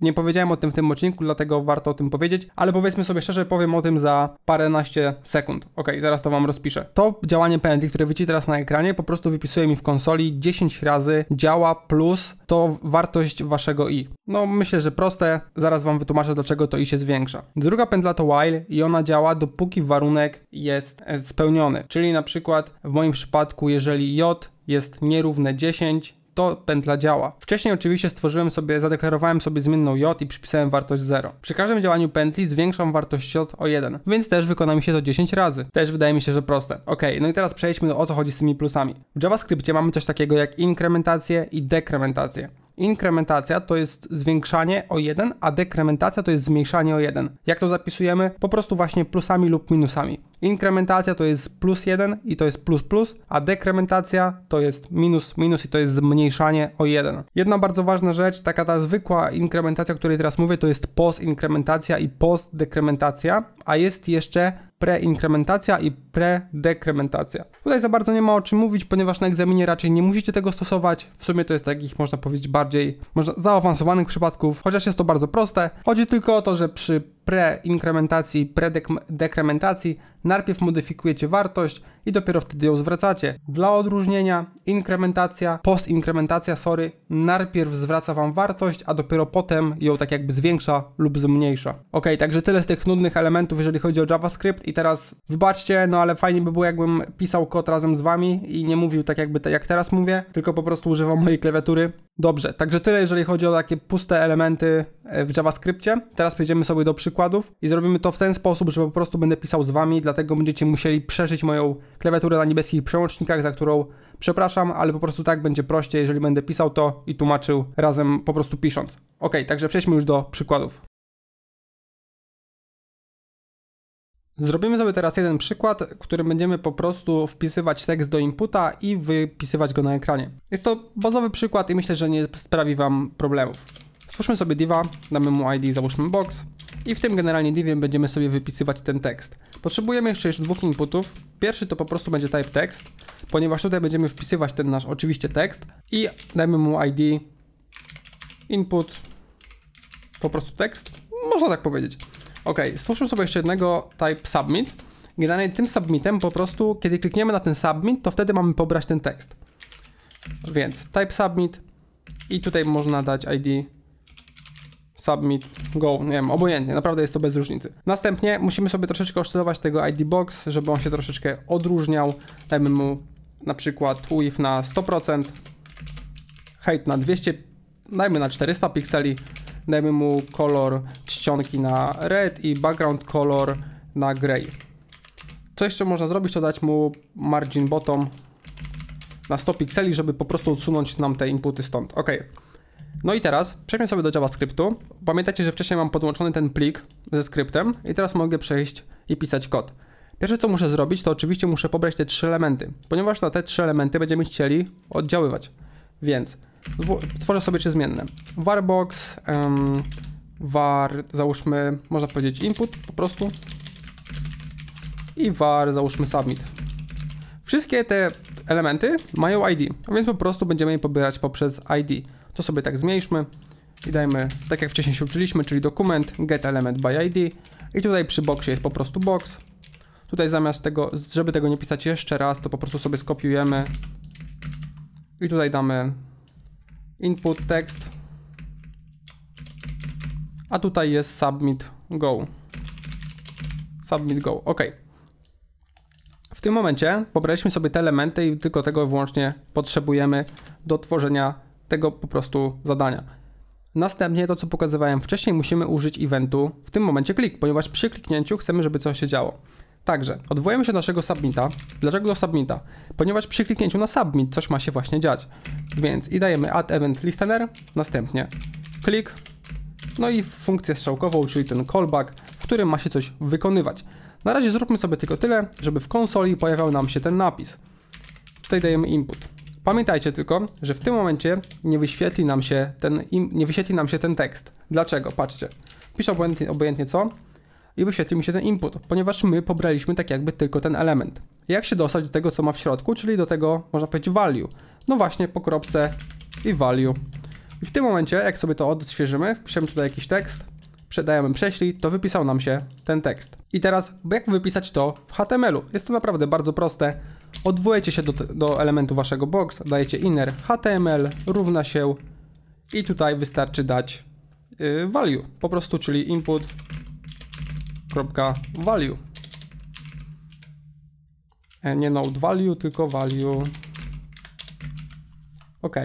Speaker 1: Nie powiedziałem o tym w tym odcinku, dlatego warto o tym powiedzieć, ale powiedzmy sobie szczerze, powiem o tym za paręnaście sekund sekund. Ok, zaraz to Wam rozpiszę. To działanie pętli, które widzicie teraz na ekranie, po prostu wypisuje mi w konsoli 10 razy działa plus to wartość Waszego i. No myślę, że proste. Zaraz Wam wytłumaczę, dlaczego to i się zwiększa. Druga pętla to while i ona działa dopóki warunek jest e, spełniony. Czyli na przykład w moim przypadku, jeżeli j jest nierówne 10, to pętla działa. Wcześniej oczywiście stworzyłem sobie, zadeklarowałem sobie zmienną j i przypisałem wartość 0. Przy każdym działaniu pętli zwiększam wartość j o 1, więc też wykona mi się to 10 razy. Też wydaje mi się, że proste. Ok, no i teraz przejdźmy do o co chodzi z tymi plusami. W JavaScriptie mamy coś takiego jak inkrementację i dekrementację. Inkrementacja to jest zwiększanie o 1, a dekrementacja to jest zmniejszanie o 1. Jak to zapisujemy? Po prostu właśnie plusami lub minusami. Inkrementacja to jest plus 1 i to jest plus plus, a dekrementacja to jest minus minus i to jest zmniejszanie o 1. Jedna bardzo ważna rzecz, taka ta zwykła inkrementacja, o której teraz mówię, to jest postinkrementacja i postdekrementacja, a jest jeszcze preinkrementacja i predekrementacja. Tutaj za bardzo nie ma o czym mówić, ponieważ na egzaminie raczej nie musicie tego stosować. W sumie to jest takich, można powiedzieć, bardziej można, zaawansowanych przypadków, chociaż jest to bardzo proste. Chodzi tylko o to, że przy pre-inkrementacji i pre-dekrementacji najpierw modyfikujecie wartość i dopiero wtedy ją zwracacie. Dla odróżnienia inkrementacja, postinkrementacja, sorry, najpierw zwraca Wam wartość, a dopiero potem ją tak jakby zwiększa lub zmniejsza. Ok, także tyle z tych nudnych elementów, jeżeli chodzi o JavaScript i teraz wybaczcie, no ale fajnie by było jakbym pisał kod razem z Wami i nie mówił tak jakby jak teraz mówię, tylko po prostu używam mojej klawiatury. Dobrze, także tyle jeżeli chodzi o takie puste elementy E, w JavaScriptie. Teraz przejdziemy sobie do przykładów i zrobimy to w ten sposób, że po prostu będę pisał z wami, dlatego będziecie musieli przeżyć moją klawiaturę na niebieskich przełącznikach, za którą przepraszam, ale po prostu tak będzie prościej, jeżeli będę pisał to i tłumaczył razem po prostu pisząc. Ok, także przejdźmy już do przykładów. Zrobimy sobie teraz jeden przykład, w którym będziemy po prostu wpisywać tekst do inputa i wypisywać go na ekranie. Jest to bazowy przykład i myślę, że nie sprawi Wam problemów. Stwórzmy sobie diva, damy mu ID, załóżmy box i w tym generalnie divie będziemy sobie wypisywać ten tekst. Potrzebujemy jeszcze jeszcze dwóch inputów. Pierwszy to po prostu będzie type text, ponieważ tutaj będziemy wpisywać ten nasz oczywiście tekst i dajmy mu ID input po prostu tekst, można tak powiedzieć. Ok, stwórzmy sobie jeszcze jednego type submit. Generalnie tym submitem po prostu, kiedy klikniemy na ten submit, to wtedy mamy pobrać ten tekst. Więc type submit i tutaj można dać ID submit, go, nie wiem, obojętnie, naprawdę jest to bez różnicy. Następnie musimy sobie troszeczkę oszczędzać tego ID box, żeby on się troszeczkę odróżniał. Dajmy mu na przykład UIF na 100%, height na 200, dajmy na 400 pikseli, dajmy mu kolor czcionki na red i background color na grey. Co jeszcze można zrobić, to dać mu margin bottom na 100 pikseli, żeby po prostu odsunąć nam te inputy stąd. Ok. No i teraz przejdźmy sobie do JavaScriptu. Pamiętajcie, że wcześniej mam podłączony ten plik ze skryptem i teraz mogę przejść i pisać kod. Pierwsze co muszę zrobić, to oczywiście muszę pobrać te trzy elementy, ponieważ na te trzy elementy będziemy chcieli oddziaływać. Więc tworzę sobie trzy zmienne. Varbox, um, var, załóżmy, można powiedzieć input po prostu i var, załóżmy submit. Wszystkie te elementy mają ID, więc po prostu będziemy je pobierać poprzez ID. To sobie tak zmniejszmy i dajmy, tak jak wcześniej się uczyliśmy, czyli dokument get element by id i tutaj przy boxie jest po prostu box. Tutaj zamiast tego, żeby tego nie pisać jeszcze raz, to po prostu sobie skopiujemy i tutaj damy input text, a tutaj jest submit go. Submit go, ok. W tym momencie pobraliśmy sobie te elementy i tylko tego wyłącznie potrzebujemy do tworzenia tego po prostu zadania. Następnie to, co pokazywałem wcześniej, musimy użyć eventu w tym momencie klik, ponieważ przy kliknięciu chcemy, żeby coś się działo. Także odwołujemy się do naszego submita. Dlaczego do submita? Ponieważ przy kliknięciu na submit coś ma się właśnie dziać. Więc i dajemy add event listener, następnie klik, no i funkcję strzałkową, czyli ten callback, w którym ma się coś wykonywać. Na razie zróbmy sobie tylko tyle, żeby w konsoli pojawiał nam się ten napis. Tutaj dajemy input. Pamiętajcie tylko, że w tym momencie nie wyświetli nam się ten, nie wyświetli nam się ten tekst. Dlaczego? Patrzcie. Piszę obojętnie, obojętnie co i wyświetli mi się ten input, ponieważ my pobraliśmy tak jakby tylko ten element. Jak się dostać do tego, co ma w środku, czyli do tego, można powiedzieć, value? No właśnie, po kropce i value. I w tym momencie, jak sobie to odświeżymy, wpiszemy tutaj jakiś tekst, przedajemy prześlij, to wypisał nam się ten tekst. I teraz, jak wypisać to w HTML-u? Jest to naprawdę bardzo proste. Odwołujecie się do, do elementu waszego box, dajecie inner HTML równa się i tutaj wystarczy dać yy, value, po prostu, czyli input.value. E, nie node value, tylko value. OK.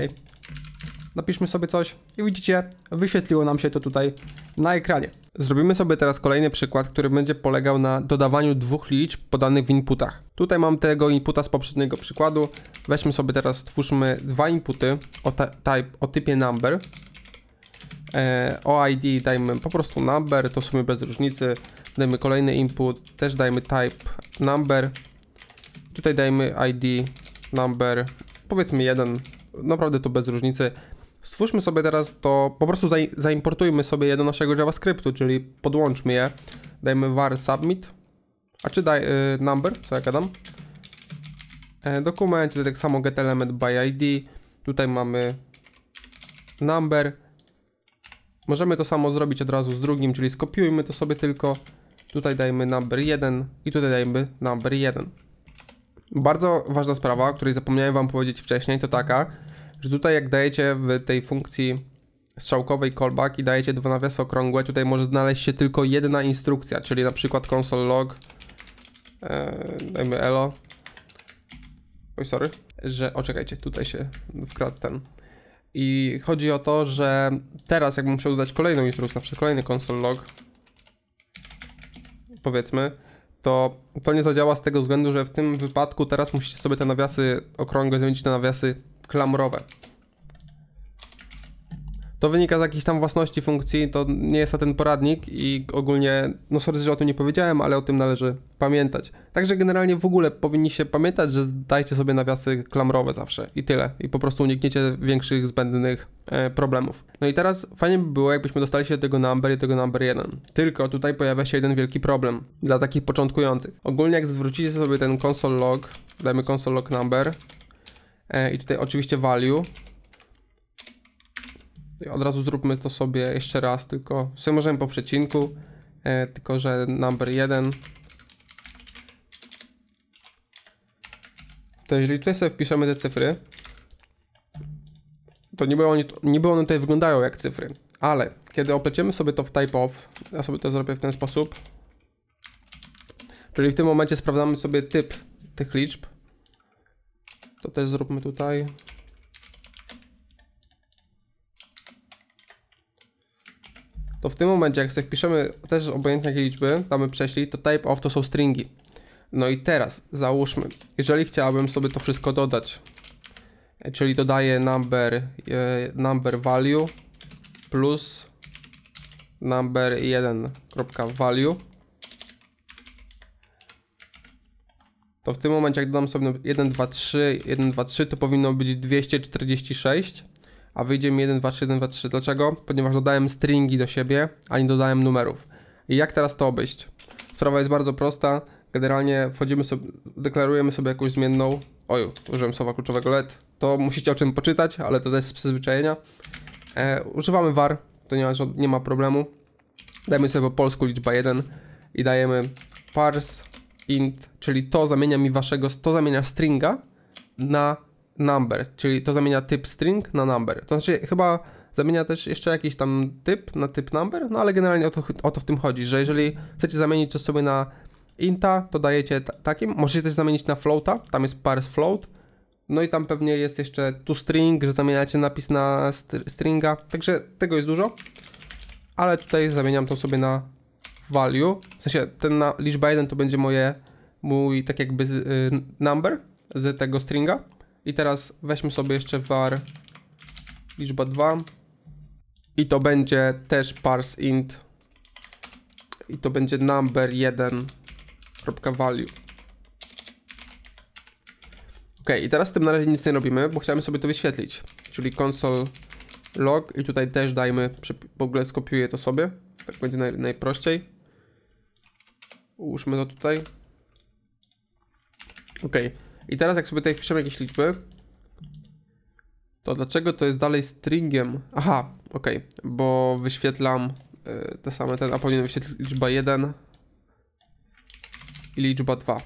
Speaker 1: Napiszmy sobie coś i widzicie, wyświetliło nam się to tutaj na ekranie. Zrobimy sobie teraz kolejny przykład, który będzie polegał na dodawaniu dwóch liczb podanych w inputach. Tutaj mam tego inputa z poprzedniego przykładu. Weźmy sobie teraz, stwórzmy dwa inputy o, type, o typie number. E, o ID dajmy po prostu number, to w sumie bez różnicy. Dajmy kolejny input, też dajmy type number. Tutaj dajmy ID number, powiedzmy 1. Naprawdę to bez różnicy. Stwórzmy sobie teraz to, po prostu zaimportujmy sobie je do naszego JavaScriptu, czyli podłączmy je. Dajmy var submit, a czy daj y, number, co ja gadam. E, dokument, tak samo get element by id, tutaj mamy number. Możemy to samo zrobić od razu z drugim, czyli skopiujmy to sobie tylko. Tutaj dajmy number 1 i tutaj dajmy number 1. Bardzo ważna sprawa, o której zapomniałem wam powiedzieć wcześniej, to taka, że tutaj jak dajecie w tej funkcji strzałkowej callback i dajecie dwa nawiasy okrągłe, tutaj może znaleźć się tylko jedna instrukcja, czyli na przykład console log dajmy e, elo oj sorry, że oczekajcie, tutaj się wkradł ten i chodzi o to, że teraz jakbym musiał dodać kolejną instrukcję, na przykład kolejny console log powiedzmy, to to nie zadziała z tego względu, że w tym wypadku teraz musicie sobie te nawiasy okrągłe zmienić na nawiasy klamrowe. To wynika z jakichś tam własności funkcji, to nie jest na ten poradnik i ogólnie, no sorry, że o tym nie powiedziałem, ale o tym należy pamiętać. Także generalnie w ogóle powinniście pamiętać, że dajcie sobie nawiasy klamrowe zawsze i tyle. I po prostu unikniecie większych zbędnych e, problemów. No i teraz fajnie by było, jakbyśmy dostali się do tego number i tego number 1. Tylko tutaj pojawia się jeden wielki problem dla takich początkujących. Ogólnie jak zwrócicie sobie ten console log, dajmy console log number, E, I tutaj oczywiście value. I od razu zróbmy to sobie jeszcze raz, tylko sobie możemy po przecinku, e, tylko że number 1. To jeżeli tutaj sobie wpiszemy te cyfry, to niby, oni, niby one tutaj wyglądają jak cyfry, ale kiedy opleciemy sobie to w type of ja sobie to zrobię w ten sposób, czyli w tym momencie sprawdzamy sobie typ tych liczb, to też zróbmy tutaj. To w tym momencie, jak sobie wpiszemy też obojętnie jakie liczby, damy prześlij, to type of to są stringi. No i teraz, załóżmy, jeżeli chciałbym sobie to wszystko dodać, czyli dodaję number, e, number value plus number 1.value to w tym momencie jak dodam sobie 1, 2, 3, 1, 2, 3 to powinno być 246, a wyjdzie mi 1, 2, 3, 1, 2, 3. Dlaczego? Ponieważ dodałem stringi do siebie, a nie dodałem numerów. I jak teraz to obejść? Sprawa jest bardzo prosta. Generalnie wchodzimy sobie, deklarujemy sobie jakąś zmienną. Oju, użyłem słowa kluczowego LED. To musicie o czym poczytać, ale to też z przyzwyczajenia. E, używamy var, to nie ma, nie ma problemu. Dajemy sobie po polsku liczba 1 i dajemy parse int, czyli to zamienia mi waszego, to zamienia stringa na number, czyli to zamienia typ string na number. To znaczy chyba zamienia też jeszcze jakiś tam typ na typ number, no ale generalnie o to, o to w tym chodzi, że jeżeli chcecie zamienić coś sobie na inta, to dajecie takim, możecie też zamienić na floata, tam jest parse float, no i tam pewnie jest jeszcze tu string, że zamieniacie napis na stringa, także tego jest dużo, ale tutaj zamieniam to sobie na value, w sensie ten na, liczba 1 to będzie moje, mój tak jakby y, number z tego stringa. I teraz weźmy sobie jeszcze var liczba 2 i to będzie też parse int i to będzie number 1.value. Ok, i teraz z tym na razie nic nie robimy, bo chciałem sobie to wyświetlić. Czyli console log i tutaj też dajmy, w ogóle skopiuję to sobie. Tak będzie naj, najprościej. Ułóżmy to tutaj. Ok. I teraz jak sobie tutaj wpiszemy jakieś liczby, to dlaczego to jest dalej stringiem? Aha, ok, bo wyświetlam y, te same, ten, a powinien wyświetlić liczba 1 i liczba 2.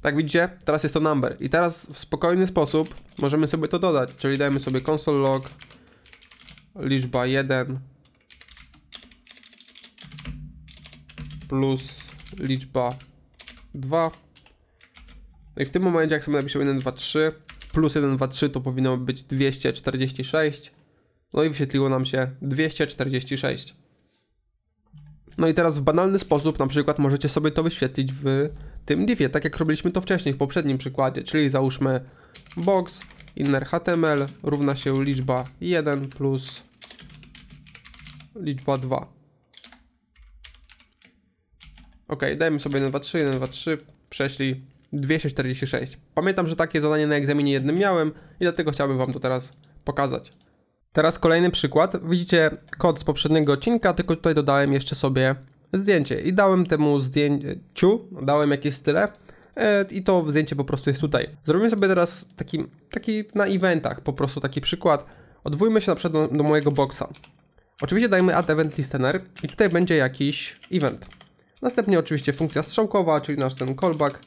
Speaker 1: Tak widzicie? Teraz jest to number. I teraz w spokojny sposób możemy sobie to dodać, czyli dajemy sobie console log liczba 1 plus liczba 2. No i w tym momencie, jak sobie napiszę 1, 2, 3 plus 1, 2, 3 to powinno być 246. No i wyświetliło nam się 246. No i teraz w banalny sposób na przykład możecie sobie to wyświetlić w tym divie, tak jak robiliśmy to wcześniej w poprzednim przykładzie, czyli załóżmy box inner HTML równa się liczba 1 plus liczba 2. Ok, dajmy sobie 1, 2, 3, 1, 2, 3, przeszli 246. Pamiętam, że takie zadanie na egzaminie jednym miałem i dlatego chciałbym Wam to teraz pokazać. Teraz kolejny przykład. Widzicie kod z poprzedniego odcinka, tylko tutaj dodałem jeszcze sobie zdjęcie i dałem temu zdjęciu, dałem jakieś style E, i to zdjęcie po prostu jest tutaj. Zrobimy sobie teraz taki, taki na eventach po prostu taki przykład. Odwójmy się na przykład do, do mojego boxa. Oczywiście dajmy add event listener i tutaj będzie jakiś event. Następnie oczywiście funkcja strzałkowa, czyli nasz ten callback.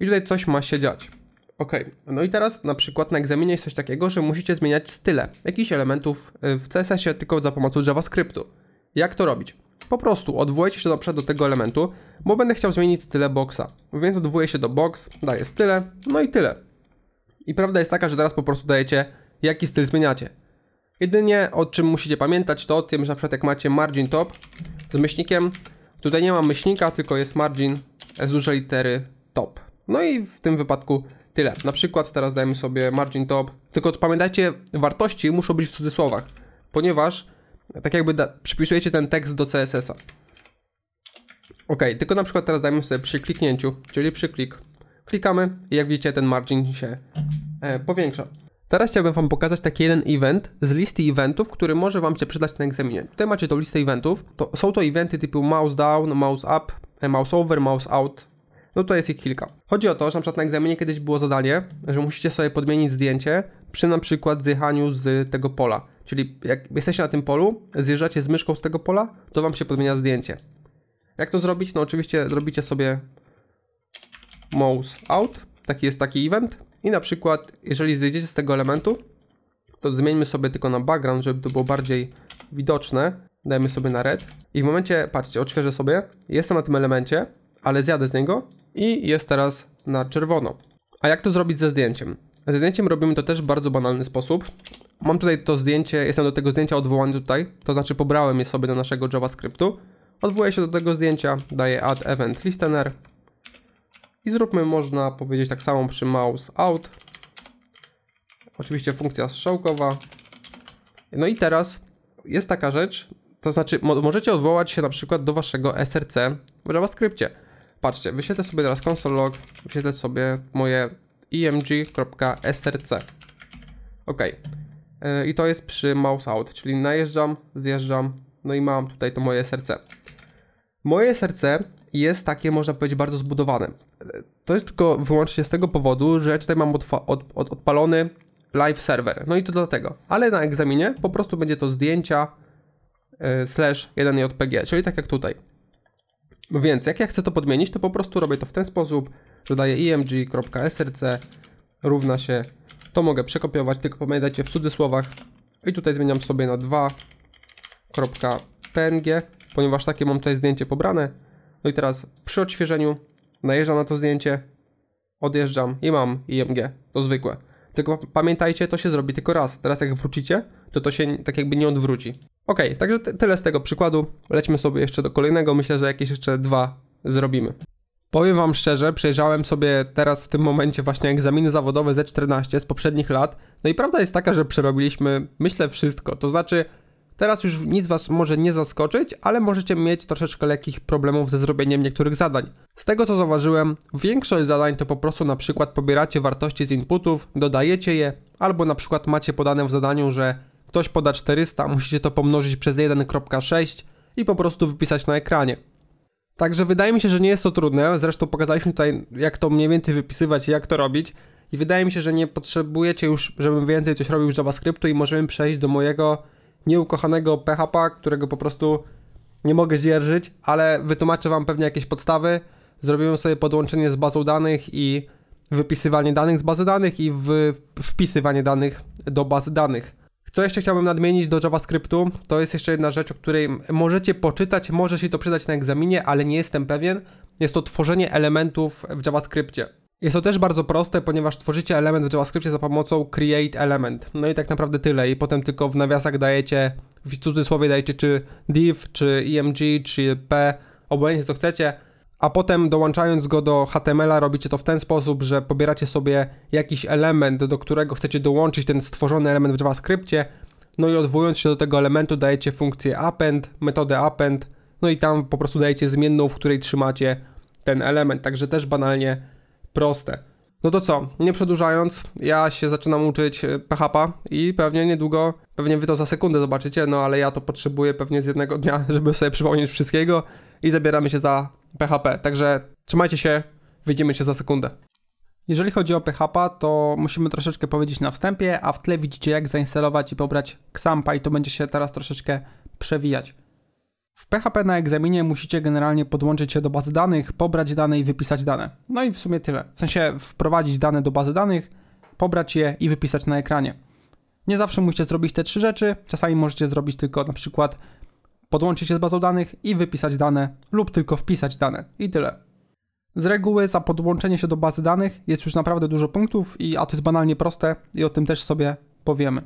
Speaker 1: I tutaj coś ma się dziać. Ok, no i teraz na przykład na egzaminie jest coś takiego, że musicie zmieniać style jakichś elementów e, w CSS-ie tylko za pomocą JavaScriptu. Jak to robić? Po prostu odwołujecie się na do tego elementu, bo będę chciał zmienić tyle boxa. Więc odwołuję się do box, daję tyle, no i tyle. I prawda jest taka, że teraz po prostu dajecie, jaki styl zmieniacie. Jedynie o czym musicie pamiętać to o tym, że na przykład jak macie margin top z myślnikiem, tutaj nie ma myślnika, tylko jest margin z dużej litery top. No i w tym wypadku tyle. Na przykład teraz dajemy sobie margin top, tylko pamiętajcie, wartości muszą być w cudzysłowach, ponieważ tak jakby da, przypisujecie ten tekst do CSS-a. Ok, tylko na przykład teraz dajmy sobie przy kliknięciu, czyli przy klik. Klikamy i jak widzicie ten margin się e, powiększa. Teraz chciałbym Wam pokazać taki jeden event z listy eventów, który może Wam się przydać na egzaminie. Tutaj macie tą listę eventów. To, są to eventy typu mouse down, mouse up, e, mouse over, mouse out. No tutaj jest ich kilka. Chodzi o to, że na przykład na egzaminie kiedyś było zadanie, że musicie sobie podmienić zdjęcie przy na przykład zjechaniu z tego pola. Czyli jak jesteście na tym polu, zjeżdżacie z myszką z tego pola, to wam się podmienia zdjęcie. Jak to zrobić? No oczywiście zrobicie sobie mouse out, taki jest taki event i na przykład jeżeli zejdziecie z tego elementu, to zmieńmy sobie tylko na background, żeby to było bardziej widoczne. Dajmy sobie na red i w momencie, patrzcie, odświeżę sobie, jestem na tym elemencie, ale zjadę z niego i jest teraz na czerwono. A jak to zrobić ze zdjęciem? Ze zdjęciem robimy to też w bardzo banalny sposób. Mam tutaj to zdjęcie, jestem do tego zdjęcia odwołany tutaj, to znaczy pobrałem je sobie do naszego JavaScriptu. Odwołuję się do tego zdjęcia, daję add event listener i zróbmy, można powiedzieć, tak samo przy mouse out. Oczywiście funkcja strzałkowa. No i teraz jest taka rzecz, to znaczy mo możecie odwołać się na przykład do waszego SRC w JavaScriptie. Patrzcie, wyświetlę sobie teraz console log, wyświetlę sobie moje img.src. Ok, E, i to jest przy mouse out, czyli najeżdżam, zjeżdżam, no i mam tutaj to moje serce. Moje serce jest takie, można powiedzieć, bardzo zbudowane. E, to jest tylko wyłącznie z tego powodu, że ja tutaj mam od, od, odpalony live server, no i to dlatego. Ale na egzaminie po prostu będzie to zdjęcia e, slash 1jpg, czyli tak jak tutaj. Więc jak ja chcę to podmienić, to po prostu robię to w ten sposób, dodaję img.src równa się to mogę przekopiować, tylko pamiętajcie w cudzysłowach. I tutaj zmieniam sobie na 2.png, ponieważ takie mam tutaj zdjęcie pobrane. No i teraz przy odświeżeniu najeżdżam na to zdjęcie, odjeżdżam i mam IMG, to zwykłe. Tylko pamiętajcie, to się zrobi tylko raz. Teraz jak wrócicie, to to się tak jakby nie odwróci. Ok, także tyle z tego przykładu. Lećmy sobie jeszcze do kolejnego. Myślę, że jakieś jeszcze dwa zrobimy. Powiem Wam szczerze, przejrzałem sobie teraz w tym momencie właśnie egzaminy zawodowe z 14 z poprzednich lat. No i prawda jest taka, że przerobiliśmy, myślę, wszystko. To znaczy, teraz już nic Was może nie zaskoczyć, ale możecie mieć troszeczkę lekkich problemów ze zrobieniem niektórych zadań. Z tego co zauważyłem, większość zadań to po prostu na przykład pobieracie wartości z inputów, dodajecie je, albo na przykład macie podane w zadaniu, że ktoś poda 400, musicie to pomnożyć przez 1.6 i po prostu wypisać na ekranie. Także wydaje mi się, że nie jest to trudne. Zresztą pokazaliśmy tutaj, jak to mniej więcej wypisywać i jak to robić. I wydaje mi się, że nie potrzebujecie już, żebym więcej coś robił z JavaScriptu i możemy przejść do mojego nieukochanego PHP, którego po prostu nie mogę zdzierżyć, ale wytłumaczę Wam pewnie jakieś podstawy. Zrobiłem sobie podłączenie z bazą danych i wypisywanie danych z bazy danych i w, wpisywanie danych do bazy danych. Co jeszcze chciałbym nadmienić do JavaScriptu, to jest jeszcze jedna rzecz, o której możecie poczytać, może się to przydać na egzaminie, ale nie jestem pewien. Jest to tworzenie elementów w JavaScriptie. Jest to też bardzo proste, ponieważ tworzycie element w JavaScriptie za pomocą create element. No i tak naprawdę tyle. I potem tylko w nawiasach dajecie, w cudzysłowie dajecie czy div, czy img, czy p, obojętnie co chcecie a potem dołączając go do HTML-a robicie to w ten sposób, że pobieracie sobie jakiś element, do którego chcecie dołączyć ten stworzony element w JavaScriptie, no i odwołując się do tego elementu dajecie funkcję append, metodę append, no i tam po prostu dajecie zmienną, w której trzymacie ten element, także też banalnie proste. No to co, nie przedłużając, ja się zaczynam uczyć e, PHP i pewnie niedługo, pewnie wy to za sekundę zobaczycie, no ale ja to potrzebuję pewnie z jednego dnia, żeby sobie przypomnieć wszystkiego i zabieramy się za PHP. Także trzymajcie się, widzimy się za sekundę. Jeżeli chodzi o PHP, to musimy troszeczkę powiedzieć na wstępie, a w tle widzicie jak zainstalować i pobrać XAMPP. i to będzie się teraz troszeczkę przewijać. W PHP na egzaminie musicie generalnie podłączyć się do bazy danych, pobrać dane i wypisać dane. No i w sumie tyle. W sensie wprowadzić dane do bazy danych, pobrać je i wypisać na ekranie. Nie zawsze musicie zrobić te trzy rzeczy, czasami możecie zrobić tylko na przykład podłączyć się z bazą danych i wypisać dane lub tylko wpisać dane i tyle. Z reguły za podłączenie się do bazy danych jest już naprawdę dużo punktów, i, a to jest banalnie proste i o tym też sobie powiemy.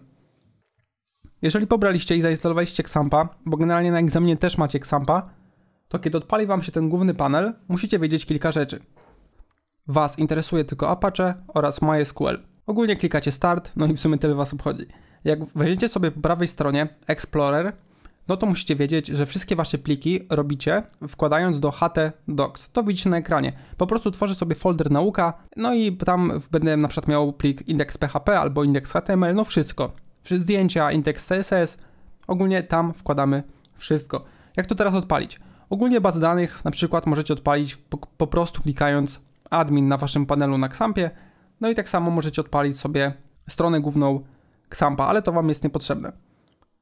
Speaker 1: Jeżeli pobraliście i zainstalowaliście XAMPA, bo generalnie na egzaminie też macie XAMPA, to kiedy odpali Wam się ten główny panel, musicie wiedzieć kilka rzeczy. Was interesuje tylko Apache oraz MySQL. Ogólnie klikacie Start, no i w sumie tyle Was obchodzi. Jak weźmiecie sobie po prawej stronie Explorer, no to musicie wiedzieć, że wszystkie wasze pliki robicie wkładając do HT Docs. To widzicie na ekranie. Po prostu tworzę sobie folder nauka, no i tam będę na przykład miał plik index.php, albo index.html. no wszystko. Zdjęcia, index.css. ogólnie tam wkładamy wszystko. Jak to teraz odpalić? Ogólnie bazę danych na przykład możecie odpalić po, po prostu klikając admin na waszym panelu na Xampie, no i tak samo możecie odpalić sobie stronę główną Xampa, ale to wam jest niepotrzebne.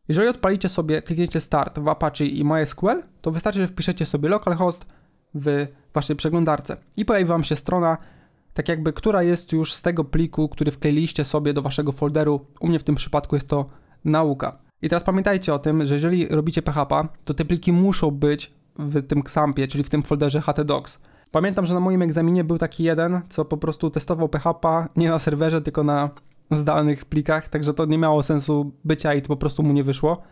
Speaker 1: Jeżeli odpalicie sobie, klikniecie start w Apache i MySQL, to wystarczy, że wpiszecie sobie localhost w waszej przeglądarce i pojawi wam się strona, tak jakby, która jest już z tego pliku, który wkleiliście sobie do waszego folderu. U mnie w tym przypadku jest to nauka. I teraz pamiętajcie o tym, że jeżeli robicie PHP, to te pliki muszą być w tym XAMPie, czyli w tym folderze htdocs. Pamiętam, że na moim egzaminie był taki jeden, co po prostu testował PHP nie na serwerze, tylko na zdalnych plikach, także to nie miało sensu bycia i to po prostu mu nie wyszło.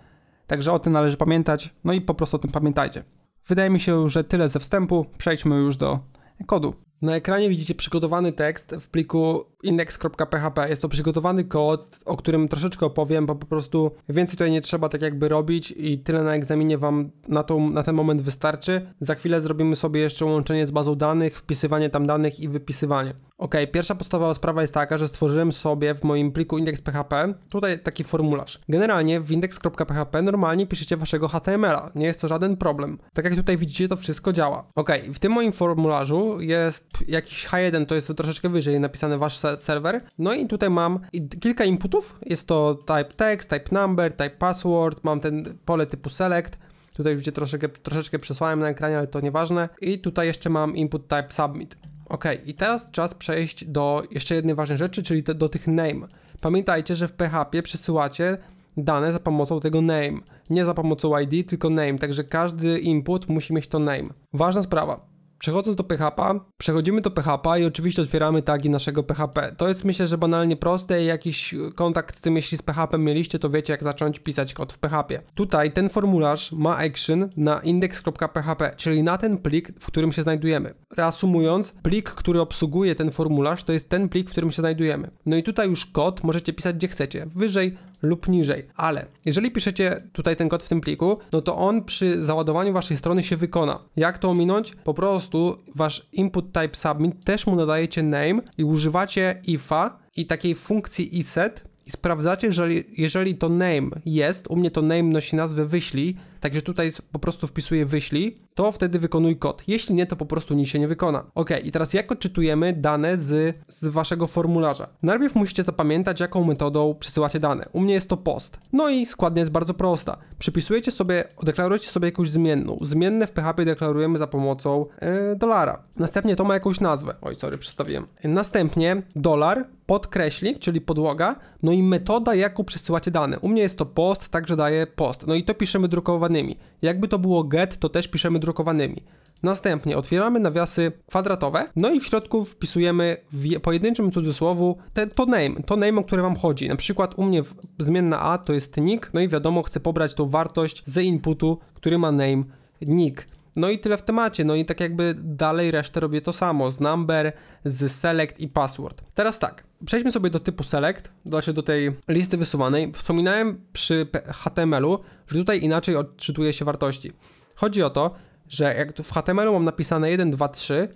Speaker 1: Także o tym należy pamiętać, no i po prostu o tym pamiętajcie. Wydaje mi się, że tyle ze wstępu, przejdźmy już do kodu. Na ekranie widzicie przygotowany tekst w pliku index.php. Jest to przygotowany kod, o którym troszeczkę opowiem, bo po prostu więcej tutaj nie trzeba tak jakby robić i tyle na egzaminie Wam na, tą, na ten moment wystarczy. Za chwilę zrobimy sobie jeszcze łączenie z bazą danych, wpisywanie tam danych i wypisywanie. Ok, pierwsza podstawowa sprawa jest taka, że stworzyłem sobie w moim pliku index.php tutaj taki formularz. Generalnie w index.php normalnie piszecie waszego HTML-a, nie jest to żaden problem. Tak jak tutaj widzicie, to wszystko działa. Ok, w tym moim formularzu jest jakiś H1, to jest to troszeczkę wyżej napisane wasz serwer. No i tutaj mam kilka inputów. Jest to type text, type number, type password, mam ten pole typu select. Tutaj już gdzie troszeczkę, troszeczkę przesłałem na ekranie, ale to nieważne. I tutaj jeszcze mam input type submit. Ok, i teraz czas przejść do jeszcze jednej ważnej rzeczy, czyli do, do tych name. Pamiętajcie, że w PHP przesyłacie dane za pomocą tego name. Nie za pomocą ID, tylko name, także każdy input musi mieć to name. Ważna sprawa. Przechodząc do PHP, przechodzimy do PHP i oczywiście otwieramy tagi naszego PHP. To jest myślę, że banalnie proste jakiś kontakt z tym, jeśli z PHP mieliście, to wiecie jak zacząć pisać kod w PHP. Tutaj ten formularz ma action na index.php, czyli na ten plik, w którym się znajdujemy. Reasumując, plik, który obsługuje ten formularz, to jest ten plik, w którym się znajdujemy. No i tutaj już kod możecie pisać gdzie chcecie, wyżej, lub niżej. Ale jeżeli piszecie tutaj ten kod w tym pliku, no to on przy załadowaniu waszej strony się wykona. Jak to ominąć? Po prostu wasz input type submit też mu nadajecie name i używacie ifa i takiej funkcji iset i sprawdzacie, jeżeli, jeżeli to name jest, u mnie to name nosi nazwę wyślij, Także tutaj po prostu wpisuję wyślij, to wtedy wykonuj kod. Jeśli nie, to po prostu nic się nie wykona. Ok, i teraz jak odczytujemy dane z, z waszego formularza? Najpierw musicie zapamiętać, jaką metodą przesyłacie dane. U mnie jest to post. No i składnia jest bardzo prosta. Przypisujecie sobie, deklarujecie sobie jakąś zmienną. Zmienne w PHP deklarujemy za pomocą e, dolara. Następnie to ma jakąś nazwę. Oj, sorry, przedstawiłem. Następnie dolar podkreśli, czyli podłoga, no i metoda, jaką przesyłacie dane. U mnie jest to post, także daję post. No i to piszemy drukowanymi. Jakby to było get, to też piszemy drukowanymi. Następnie otwieramy nawiasy kwadratowe, no i w środku wpisujemy w pojedynczym cudzysłowu te, to name, to name, o które wam chodzi. Na przykład u mnie zmienna a to jest nick, no i wiadomo, chcę pobrać tą wartość z inputu, który ma name nick. No i tyle w temacie, no i tak jakby dalej resztę robię to samo z number, z select i password. Teraz tak, przejdźmy sobie do typu select, właśnie znaczy do tej listy wysuwanej. Wspominałem przy HTML-u, że tutaj inaczej odczytuje się wartości. Chodzi o to, że jak w HTML-u mam napisane 1, 2, 3,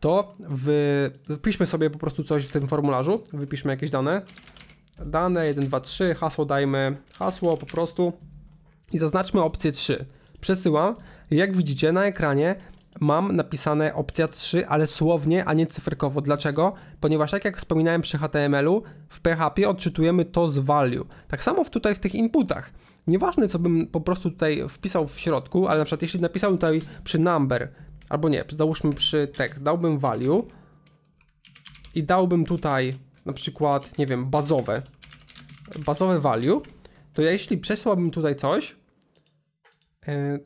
Speaker 1: to w... wpiszmy sobie po prostu coś w tym formularzu, wypiszmy jakieś dane, dane 1, 2, 3, hasło dajmy, hasło po prostu i zaznaczmy opcję 3. Przesyłam jak widzicie na ekranie mam napisane opcja 3, ale słownie, a nie cyfrykowo. Dlaczego? Ponieważ tak jak wspominałem przy HTML-u, w PHP odczytujemy to z value. Tak samo tutaj w tych inputach. Nieważne co bym po prostu tutaj wpisał w środku, ale na przykład jeśli napisałbym tutaj przy number, albo nie, załóżmy przy tekst, dałbym value i dałbym tutaj na przykład, nie wiem, bazowe, bazowe value, to ja jeśli przesłałbym tutaj coś, yy,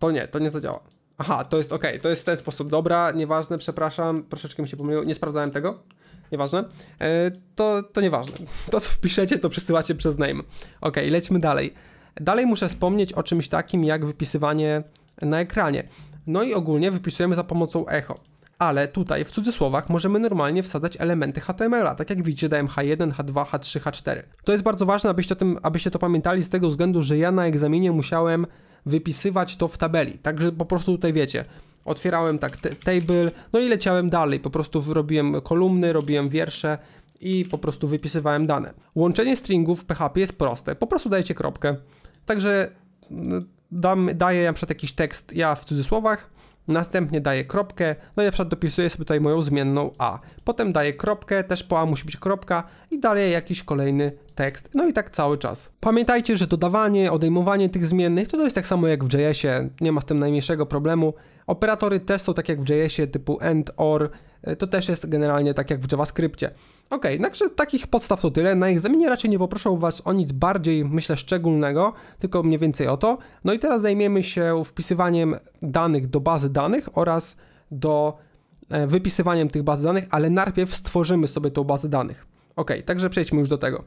Speaker 1: to nie, to nie zadziała. Aha, to jest ok, to jest w ten sposób. Dobra, nieważne, przepraszam, troszeczkę mi się pomyliło, nie sprawdzałem tego. Nieważne. E, to, to nieważne. To, co wpiszecie, to przesyłacie przez name. Ok, lećmy dalej. Dalej muszę wspomnieć o czymś takim jak wypisywanie na ekranie. No i ogólnie wypisujemy za pomocą echo. Ale tutaj w cudzysłowach możemy normalnie wsadzać elementy HTML-a, tak jak widzicie dałem H1, H2, H3, H4. To jest bardzo ważne, abyście, o tym, abyście to pamiętali z tego względu, że ja na egzaminie musiałem wypisywać to w tabeli. Także po prostu tutaj wiecie, otwierałem tak table, no i leciałem dalej, po prostu robiłem kolumny, robiłem wiersze i po prostu wypisywałem dane. Łączenie stringów w PHP jest proste, po prostu dajecie kropkę. Także mm, dam, daję na przykład jakiś tekst, ja w cudzysłowach, następnie daję kropkę, no i na przykład dopisuję sobie tutaj moją zmienną a. Potem daję kropkę, też po a musi być kropka i dalej jakiś kolejny tekst, no i tak cały czas. Pamiętajcie, że dodawanie, odejmowanie tych zmiennych to, jest tak samo jak w JS-ie, nie ma z tym najmniejszego problemu. Operatory też są tak jak w JS-ie typu AND, OR, E, to też jest generalnie tak jak w JavaScriptie. Ok, także takich podstaw to tyle. Na egzaminie raczej nie poproszę Was o nic bardziej, myślę, szczególnego, tylko mniej więcej o to. No i teraz zajmiemy się wpisywaniem danych do bazy danych oraz do e, wypisywaniem tych baz danych, ale najpierw stworzymy sobie tą bazę danych. Ok, także przejdźmy już do tego.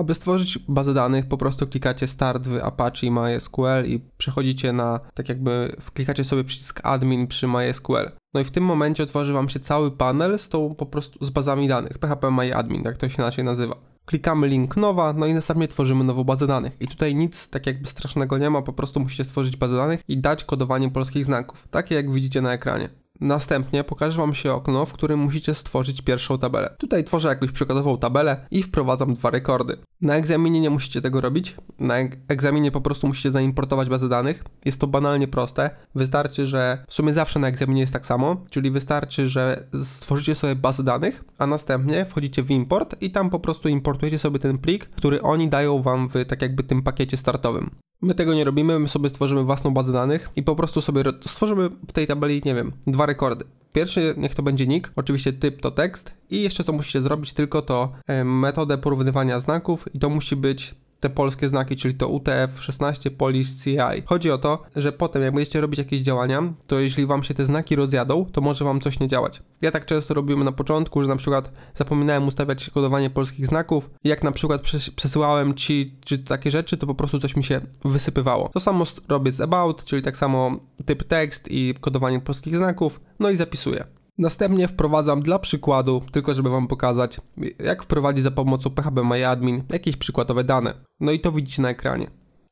Speaker 1: Aby stworzyć bazę danych, po prostu klikacie Start w Apache i MySQL i przechodzicie na, tak jakby klikacie sobie przycisk Admin przy MySQL. No i w tym momencie otworzy Wam się cały panel z tą po prostu z bazami danych, PHP MyAdmin, tak to się inaczej nazywa. Klikamy link nowa, no i następnie tworzymy nową bazę danych. I tutaj nic tak jakby strasznego nie ma, po prostu musicie stworzyć bazę danych i dać kodowanie polskich znaków, takie jak widzicie na ekranie. Następnie pokaże Wam się okno, w którym musicie stworzyć pierwszą tabelę. Tutaj tworzę jakąś przykładową tabelę i wprowadzam dwa rekordy. Na egzaminie nie musicie tego robić. Na egzaminie po prostu musicie zaimportować bazę danych. Jest to banalnie proste. Wystarczy, że w sumie zawsze na egzaminie jest tak samo, czyli wystarczy, że stworzycie sobie bazę danych, a następnie wchodzicie w import i tam po prostu importujecie sobie ten plik, który oni dają Wam w tak jakby tym pakiecie startowym. My tego nie robimy, my sobie stworzymy własną bazę danych i po prostu sobie stworzymy w tej tabeli, nie wiem, dwa rekordy. Pierwszy niech to będzie nick, oczywiście typ to tekst i jeszcze co musicie zrobić tylko to metodę porównywania znaków i to musi być te polskie znaki, czyli to UTF-16 Polish CI. Chodzi o to, że potem jak będziecie robić jakieś działania, to jeśli wam się te znaki rozjadą, to może wam coś nie działać. Ja tak często robiłem na początku, że na przykład zapominałem ustawiać kodowanie polskich znaków, jak na przykład przesyłałem ci czy takie rzeczy, to po prostu coś mi się wysypywało. To samo robię z about, czyli tak samo typ tekst i kodowanie polskich znaków, no i zapisuję. Następnie wprowadzam dla przykładu, tylko żeby Wam pokazać, jak wprowadzić za pomocą PHP MyAdmin jakieś przykładowe dane. No i to widzicie na ekranie.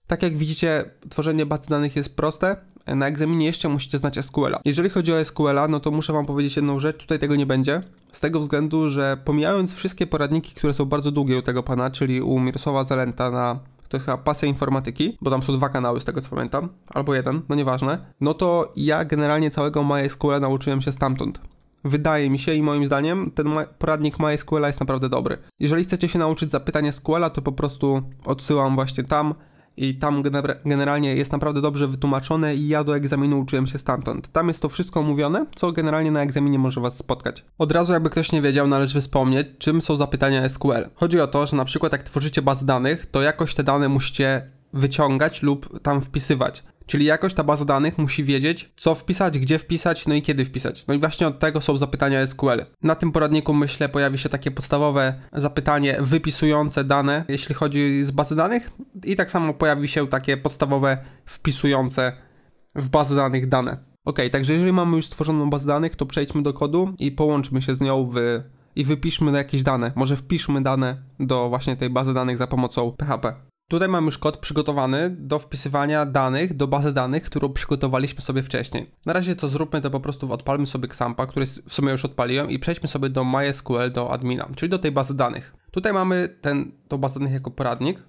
Speaker 1: Tak jak widzicie, tworzenie bazy danych jest proste, na egzaminie jeszcze musicie znać SQL-a. Jeżeli chodzi o sql no to muszę Wam powiedzieć jedną rzecz, tutaj tego nie będzie, z tego względu, że pomijając wszystkie poradniki, które są bardzo długie u tego pana, czyli u Mirosława Zalenta na to jest chyba pasja informatyki, bo tam są dwa kanały z tego co pamiętam, albo jeden, no nieważne, no to ja generalnie całego MySQL nauczyłem się stamtąd. Wydaje mi się i moim zdaniem ten poradnik MySQL jest naprawdę dobry. Jeżeli chcecie się nauczyć zapytania SQL, to po prostu odsyłam właśnie tam i tam generalnie jest naprawdę dobrze wytłumaczone i ja do egzaminu uczyłem się stamtąd. Tam jest to wszystko omówione, co generalnie na egzaminie może Was spotkać. Od razu, jakby ktoś nie wiedział, należy wspomnieć, czym są zapytania SQL. Chodzi o to, że na przykład jak tworzycie baz danych, to jakoś te dane musicie wyciągać lub tam wpisywać. Czyli jakoś ta baza danych musi wiedzieć, co wpisać, gdzie wpisać, no i kiedy wpisać. No i właśnie od tego są zapytania SQL. Na tym poradniku myślę pojawi się takie podstawowe zapytanie wypisujące dane, jeśli chodzi z bazy danych i tak samo pojawi się takie podstawowe wpisujące w bazę danych dane. Ok, także jeżeli mamy już stworzoną bazę danych, to przejdźmy do kodu i połączmy się z nią w, i wypiszmy jakieś dane. Może wpiszmy dane do właśnie tej bazy danych za pomocą PHP. Tutaj mam już kod przygotowany do wpisywania danych do bazy danych, którą przygotowaliśmy sobie wcześniej. Na razie co zróbmy, to po prostu odpalmy sobie Xampa, który w sumie już odpaliłem i przejdźmy sobie do MySQL, do admina, czyli do tej bazy danych. Tutaj mamy ten, tą bazę danych jako poradnik.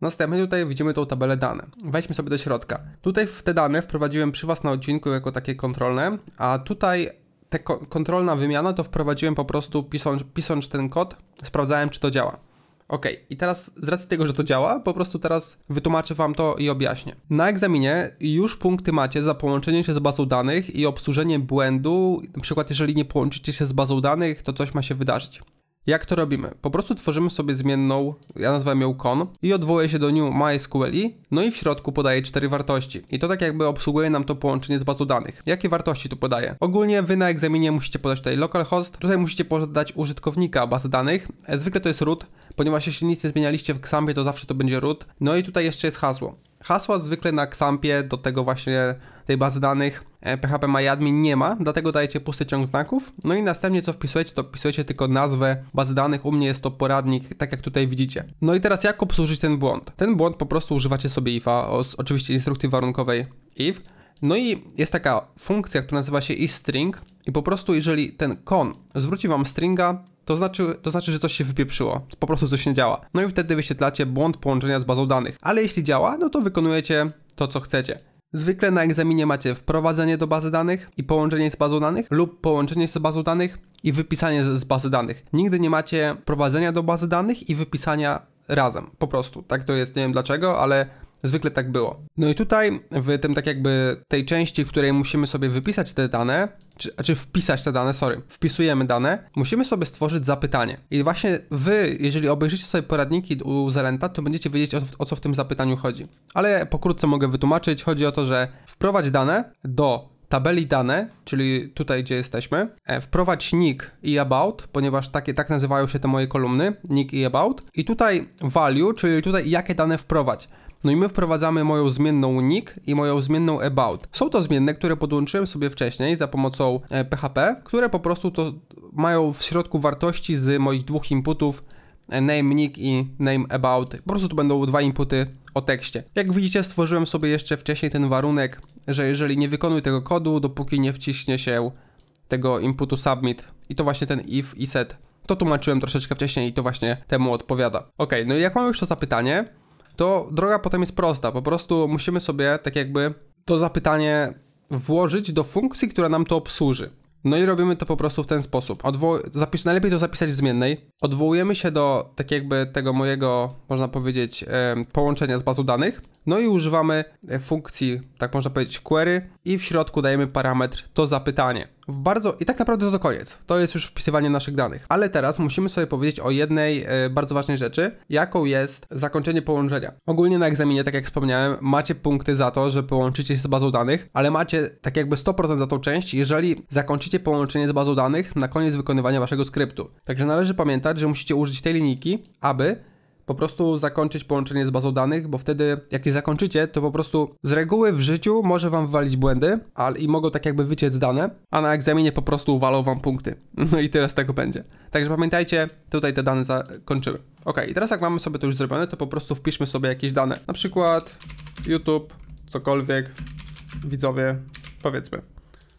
Speaker 1: Następnie tutaj widzimy tą tabelę dane. Wejdźmy sobie do środka. Tutaj w te dane wprowadziłem przy Was na odcinku jako takie kontrolne, a tutaj ta kontrolna wymiana to wprowadziłem po prostu pisąc, pisząc ten kod, sprawdzałem czy to działa. Ok, i teraz z racji tego, że to działa, po prostu teraz wytłumaczę Wam to i objaśnię. Na egzaminie już punkty macie za połączenie się z bazą danych i obsłużenie błędu. Na przykład, jeżeli nie połączycie się z bazą danych, to coś ma się wydarzyć. Jak to robimy? Po prostu tworzymy sobie zmienną, ja nazywam ją con i odwołuję się do new MySQLi, no i w środku podaje cztery wartości. I to tak jakby obsługuje nam to połączenie z bazą danych. Jakie wartości tu podaje? Ogólnie wy na egzaminie musicie podać tutaj localhost, tutaj musicie podać użytkownika bazy danych, e, zwykle to jest root, ponieważ jeśli nic nie zmienialiście w XAMPie to zawsze to będzie root, no i tutaj jeszcze jest hasło. Hasła zwykle na XAMPie do tego właśnie tej bazy danych E, PHP MyAdmin nie ma, dlatego dajecie pusty ciąg znaków. No i następnie co wpisujecie, to wpisujecie tylko nazwę bazy danych. U mnie jest to poradnik, tak jak tutaj widzicie. No i teraz jak obsłużyć ten błąd? Ten błąd po prostu używacie sobie IFA, oczywiście instrukcji warunkowej if. No i jest taka funkcja, która nazywa się isString i po prostu jeżeli ten con zwróci wam stringa, to znaczy, to znaczy, że coś się wypieprzyło, po prostu coś nie działa. No i wtedy wyświetlacie błąd połączenia z bazą danych. Ale jeśli działa, no to wykonujecie to, co chcecie. Zwykle na egzaminie macie wprowadzenie do bazy danych i połączenie z bazą danych lub połączenie z bazą danych i wypisanie z bazy danych. Nigdy nie macie prowadzenia do bazy danych i wypisania razem. Po prostu. Tak to jest, nie wiem dlaczego, ale Zwykle tak było. No i tutaj w tym tak jakby tej części, w której musimy sobie wypisać te dane, czy, czy wpisać te dane, sorry, wpisujemy dane, musimy sobie stworzyć zapytanie. I właśnie wy, jeżeli obejrzycie sobie poradniki u Zalenta, to będziecie wiedzieć o, o co w tym zapytaniu chodzi. Ale pokrótce mogę wytłumaczyć. Chodzi o to, że wprowadź dane do tabeli dane, czyli tutaj, gdzie jesteśmy, e, wprowadź nick i about, ponieważ takie, tak nazywają się te moje kolumny, nick i about, i tutaj value, czyli tutaj jakie dane wprowadź. No i my wprowadzamy moją zmienną nick i moją zmienną about. Są to zmienne, które podłączyłem sobie wcześniej za pomocą PHP, e, które po prostu to mają w środku wartości z moich dwóch inputów e, name nick i name about. Po prostu to będą dwa inputy o tekście. Jak widzicie, stworzyłem sobie jeszcze wcześniej ten warunek, że jeżeli nie wykonuj tego kodu, dopóki nie wciśnie się tego inputu submit i to właśnie ten if i set. To tłumaczyłem troszeczkę wcześniej i to właśnie temu odpowiada. Ok, no i jak mam już to zapytanie, to droga potem jest prosta. Po prostu musimy sobie tak jakby to zapytanie włożyć do funkcji, która nam to obsłuży. No i robimy to po prostu w ten sposób. Odwo- zapis- najlepiej to zapisać w zmiennej. Odwołujemy się do tak jakby tego mojego, można powiedzieć, połączenia z bazą danych no i używamy e, funkcji, tak można powiedzieć, query i w środku dajemy parametr to zapytanie. W bardzo i tak naprawdę to koniec. To jest już wpisywanie naszych danych. Ale teraz musimy sobie powiedzieć o jednej e, bardzo ważnej rzeczy, jaką jest zakończenie połączenia. Ogólnie na egzaminie, tak jak wspomniałem, macie punkty za to, że połączycie się z bazą danych, ale macie tak jakby 100% za tą część, jeżeli zakończycie połączenie z bazą danych na koniec wykonywania waszego skryptu. Także należy pamiętać, że musicie użyć tej linijki, aby po prostu zakończyć połączenie z bazą danych, bo wtedy jak je zakończycie, to po prostu z reguły w życiu może wam walić błędy, ale i mogą tak jakby wyciec dane, a na egzaminie po prostu uwalą wam punkty. No i teraz tego będzie. Także pamiętajcie, tutaj te dane zakończyły. Ok, i teraz jak mamy sobie to już zrobione, to po prostu wpiszmy sobie jakieś dane. Na przykład YouTube, cokolwiek, widzowie, powiedzmy.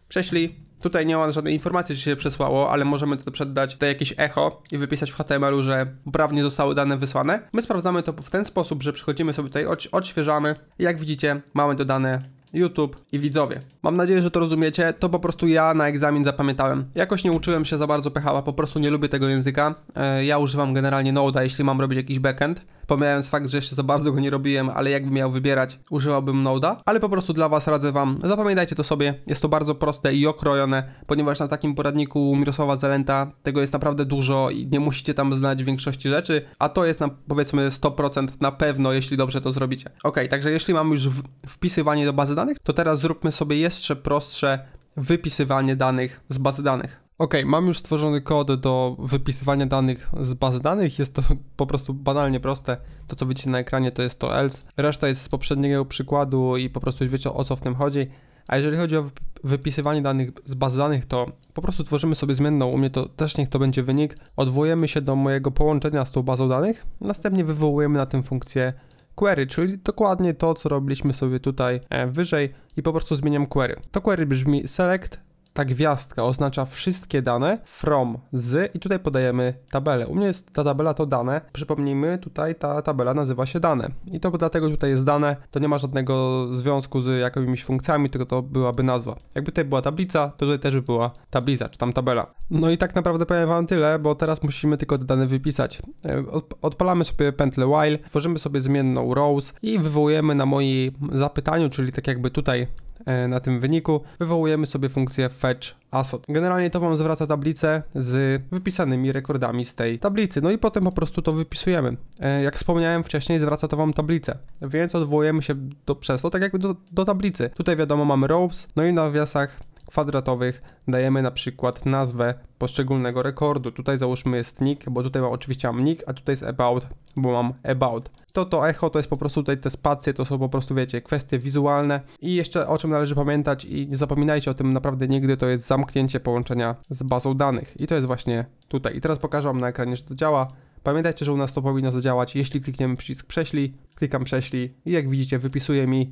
Speaker 1: Prześlij, Tutaj nie ma żadnej informacji, czy się przesłało, ale możemy to przeddać tutaj jakieś echo i wypisać w HTML-u, że poprawnie zostały dane wysłane. My sprawdzamy to w ten sposób, że przychodzimy sobie tutaj, odś odświeżamy. Jak widzicie, mamy dodane YouTube i widzowie. Mam nadzieję, że to rozumiecie. To po prostu ja na egzamin zapamiętałem. Jakoś nie uczyłem się za bardzo PHP, po prostu nie lubię tego języka. E, ja używam generalnie Node'a, jeśli mam robić jakiś backend pomijając fakt, że jeszcze za bardzo go nie robiłem, ale jakbym miał wybierać, używałbym Node'a, ale po prostu dla Was radzę Wam, zapamiętajcie to sobie, jest to bardzo proste i okrojone, ponieważ na takim poradniku Mirosława Zalenta tego jest naprawdę dużo i nie musicie tam znać większości rzeczy, a to jest na powiedzmy 100% na pewno, jeśli dobrze to zrobicie. Ok, także jeśli mamy już wpisywanie do bazy danych, to teraz zróbmy sobie jeszcze prostsze wypisywanie danych z bazy danych. Ok, mam już stworzony kod do wypisywania danych z bazy danych. Jest to po prostu banalnie proste. To, co widzicie na ekranie, to jest to else. Reszta jest z poprzedniego przykładu i po prostu wiecie, o co w tym chodzi. A jeżeli chodzi o wypisywanie danych z baz danych, to po prostu tworzymy sobie zmienną, u mnie to też niech to będzie wynik. Odwołujemy się do mojego połączenia z tą bazą danych, następnie wywołujemy na tym funkcję query, czyli dokładnie to, co robiliśmy sobie tutaj e, wyżej i po prostu zmieniam query. To query brzmi select ta gwiazdka oznacza wszystkie dane from, z i tutaj podajemy tabelę. U mnie jest ta tabela to dane. Przypomnijmy, tutaj ta tabela nazywa się dane. I to dlatego tutaj jest dane, to nie ma żadnego związku z jakimiś funkcjami, tylko to byłaby nazwa. Jakby tutaj była tablica, to tutaj też by była tablica, czy tam tabela. No i tak naprawdę powiem wam tyle, bo teraz musimy tylko te dane wypisać. E, odpalamy sobie pętlę while, tworzymy sobie zmienną rows i wywołujemy na mojej zapytaniu, czyli tak jakby tutaj E, na tym wyniku, wywołujemy sobie funkcję fetch ASOT. Generalnie to Wam zwraca tablicę z wypisanymi rekordami z tej tablicy, no i potem po prostu to wypisujemy. E, jak wspomniałem wcześniej, zwraca to Wam tablicę, więc odwołujemy się do, przez to tak jakby do, do tablicy. Tutaj wiadomo mamy rows, no i na wiasach kwadratowych dajemy na przykład nazwę poszczególnego rekordu. Tutaj załóżmy jest nick, bo tutaj mam oczywiście mam nick, a tutaj jest about, bo mam about. To to echo to jest po prostu tutaj te spacje, to są po prostu wiecie, kwestie wizualne i jeszcze o czym należy pamiętać i nie zapominajcie o tym naprawdę nigdy, to jest zamknięcie połączenia z bazą danych i to jest właśnie tutaj. I teraz pokażę Wam na ekranie, że to działa. Pamiętajcie, że u nas to powinno zadziałać, jeśli klikniemy przycisk prześlij, klikam prześlij i jak widzicie wypisuje mi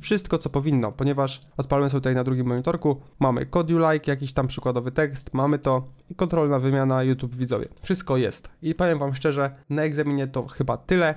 Speaker 1: wszystko co powinno, ponieważ odpalmy sobie tutaj na drugim monitorku, mamy code you like, jakiś tam przykładowy tekst, mamy to i kontrolna wymiana YouTube widzowie. Wszystko jest. I powiem Wam szczerze, na egzaminie to chyba tyle.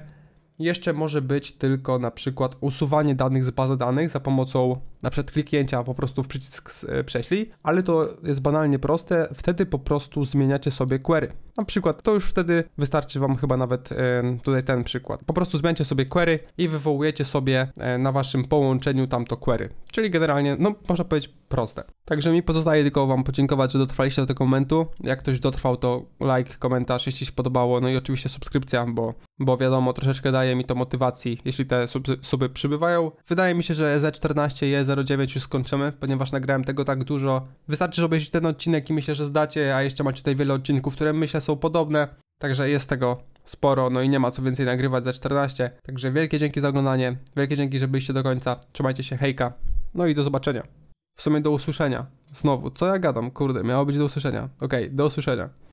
Speaker 1: Jeszcze może być tylko na przykład usuwanie danych z bazy danych za pomocą na przykład kliknięcia po prostu w przycisk e, prześlij, ale to jest banalnie proste, wtedy po prostu zmieniacie sobie query. Na przykład to już wtedy wystarczy Wam chyba nawet e, tutaj ten przykład. Po prostu zmieńcie sobie query i wywołujecie sobie e, na Waszym połączeniu tamto query. Czyli generalnie, no można powiedzieć proste. Także mi pozostaje tylko Wam podziękować, że dotrwaliście do tego momentu. Jak ktoś dotrwał, to like, komentarz, jeśli się podobało, no i oczywiście subskrypcja, bo, bo wiadomo, troszeczkę daje mi to motywacji, jeśli te sub, suby przybywają. Wydaje mi się, że e z 14 i E09 już skończymy, ponieważ nagrałem tego tak dużo. Wystarczy, żeby obejrzycie ten odcinek i myślę, że zdacie, a jeszcze macie tutaj wiele odcinków, które myślę są podobne, także jest tego sporo, no i nie ma co więcej nagrywać za 14. Także wielkie dzięki za oglądanie, wielkie dzięki, że byliście do końca, trzymajcie się, hejka, no i do zobaczenia. W sumie do usłyszenia. Znowu, co ja gadam? Kurde, miało być do usłyszenia. Okej, okay, do usłyszenia.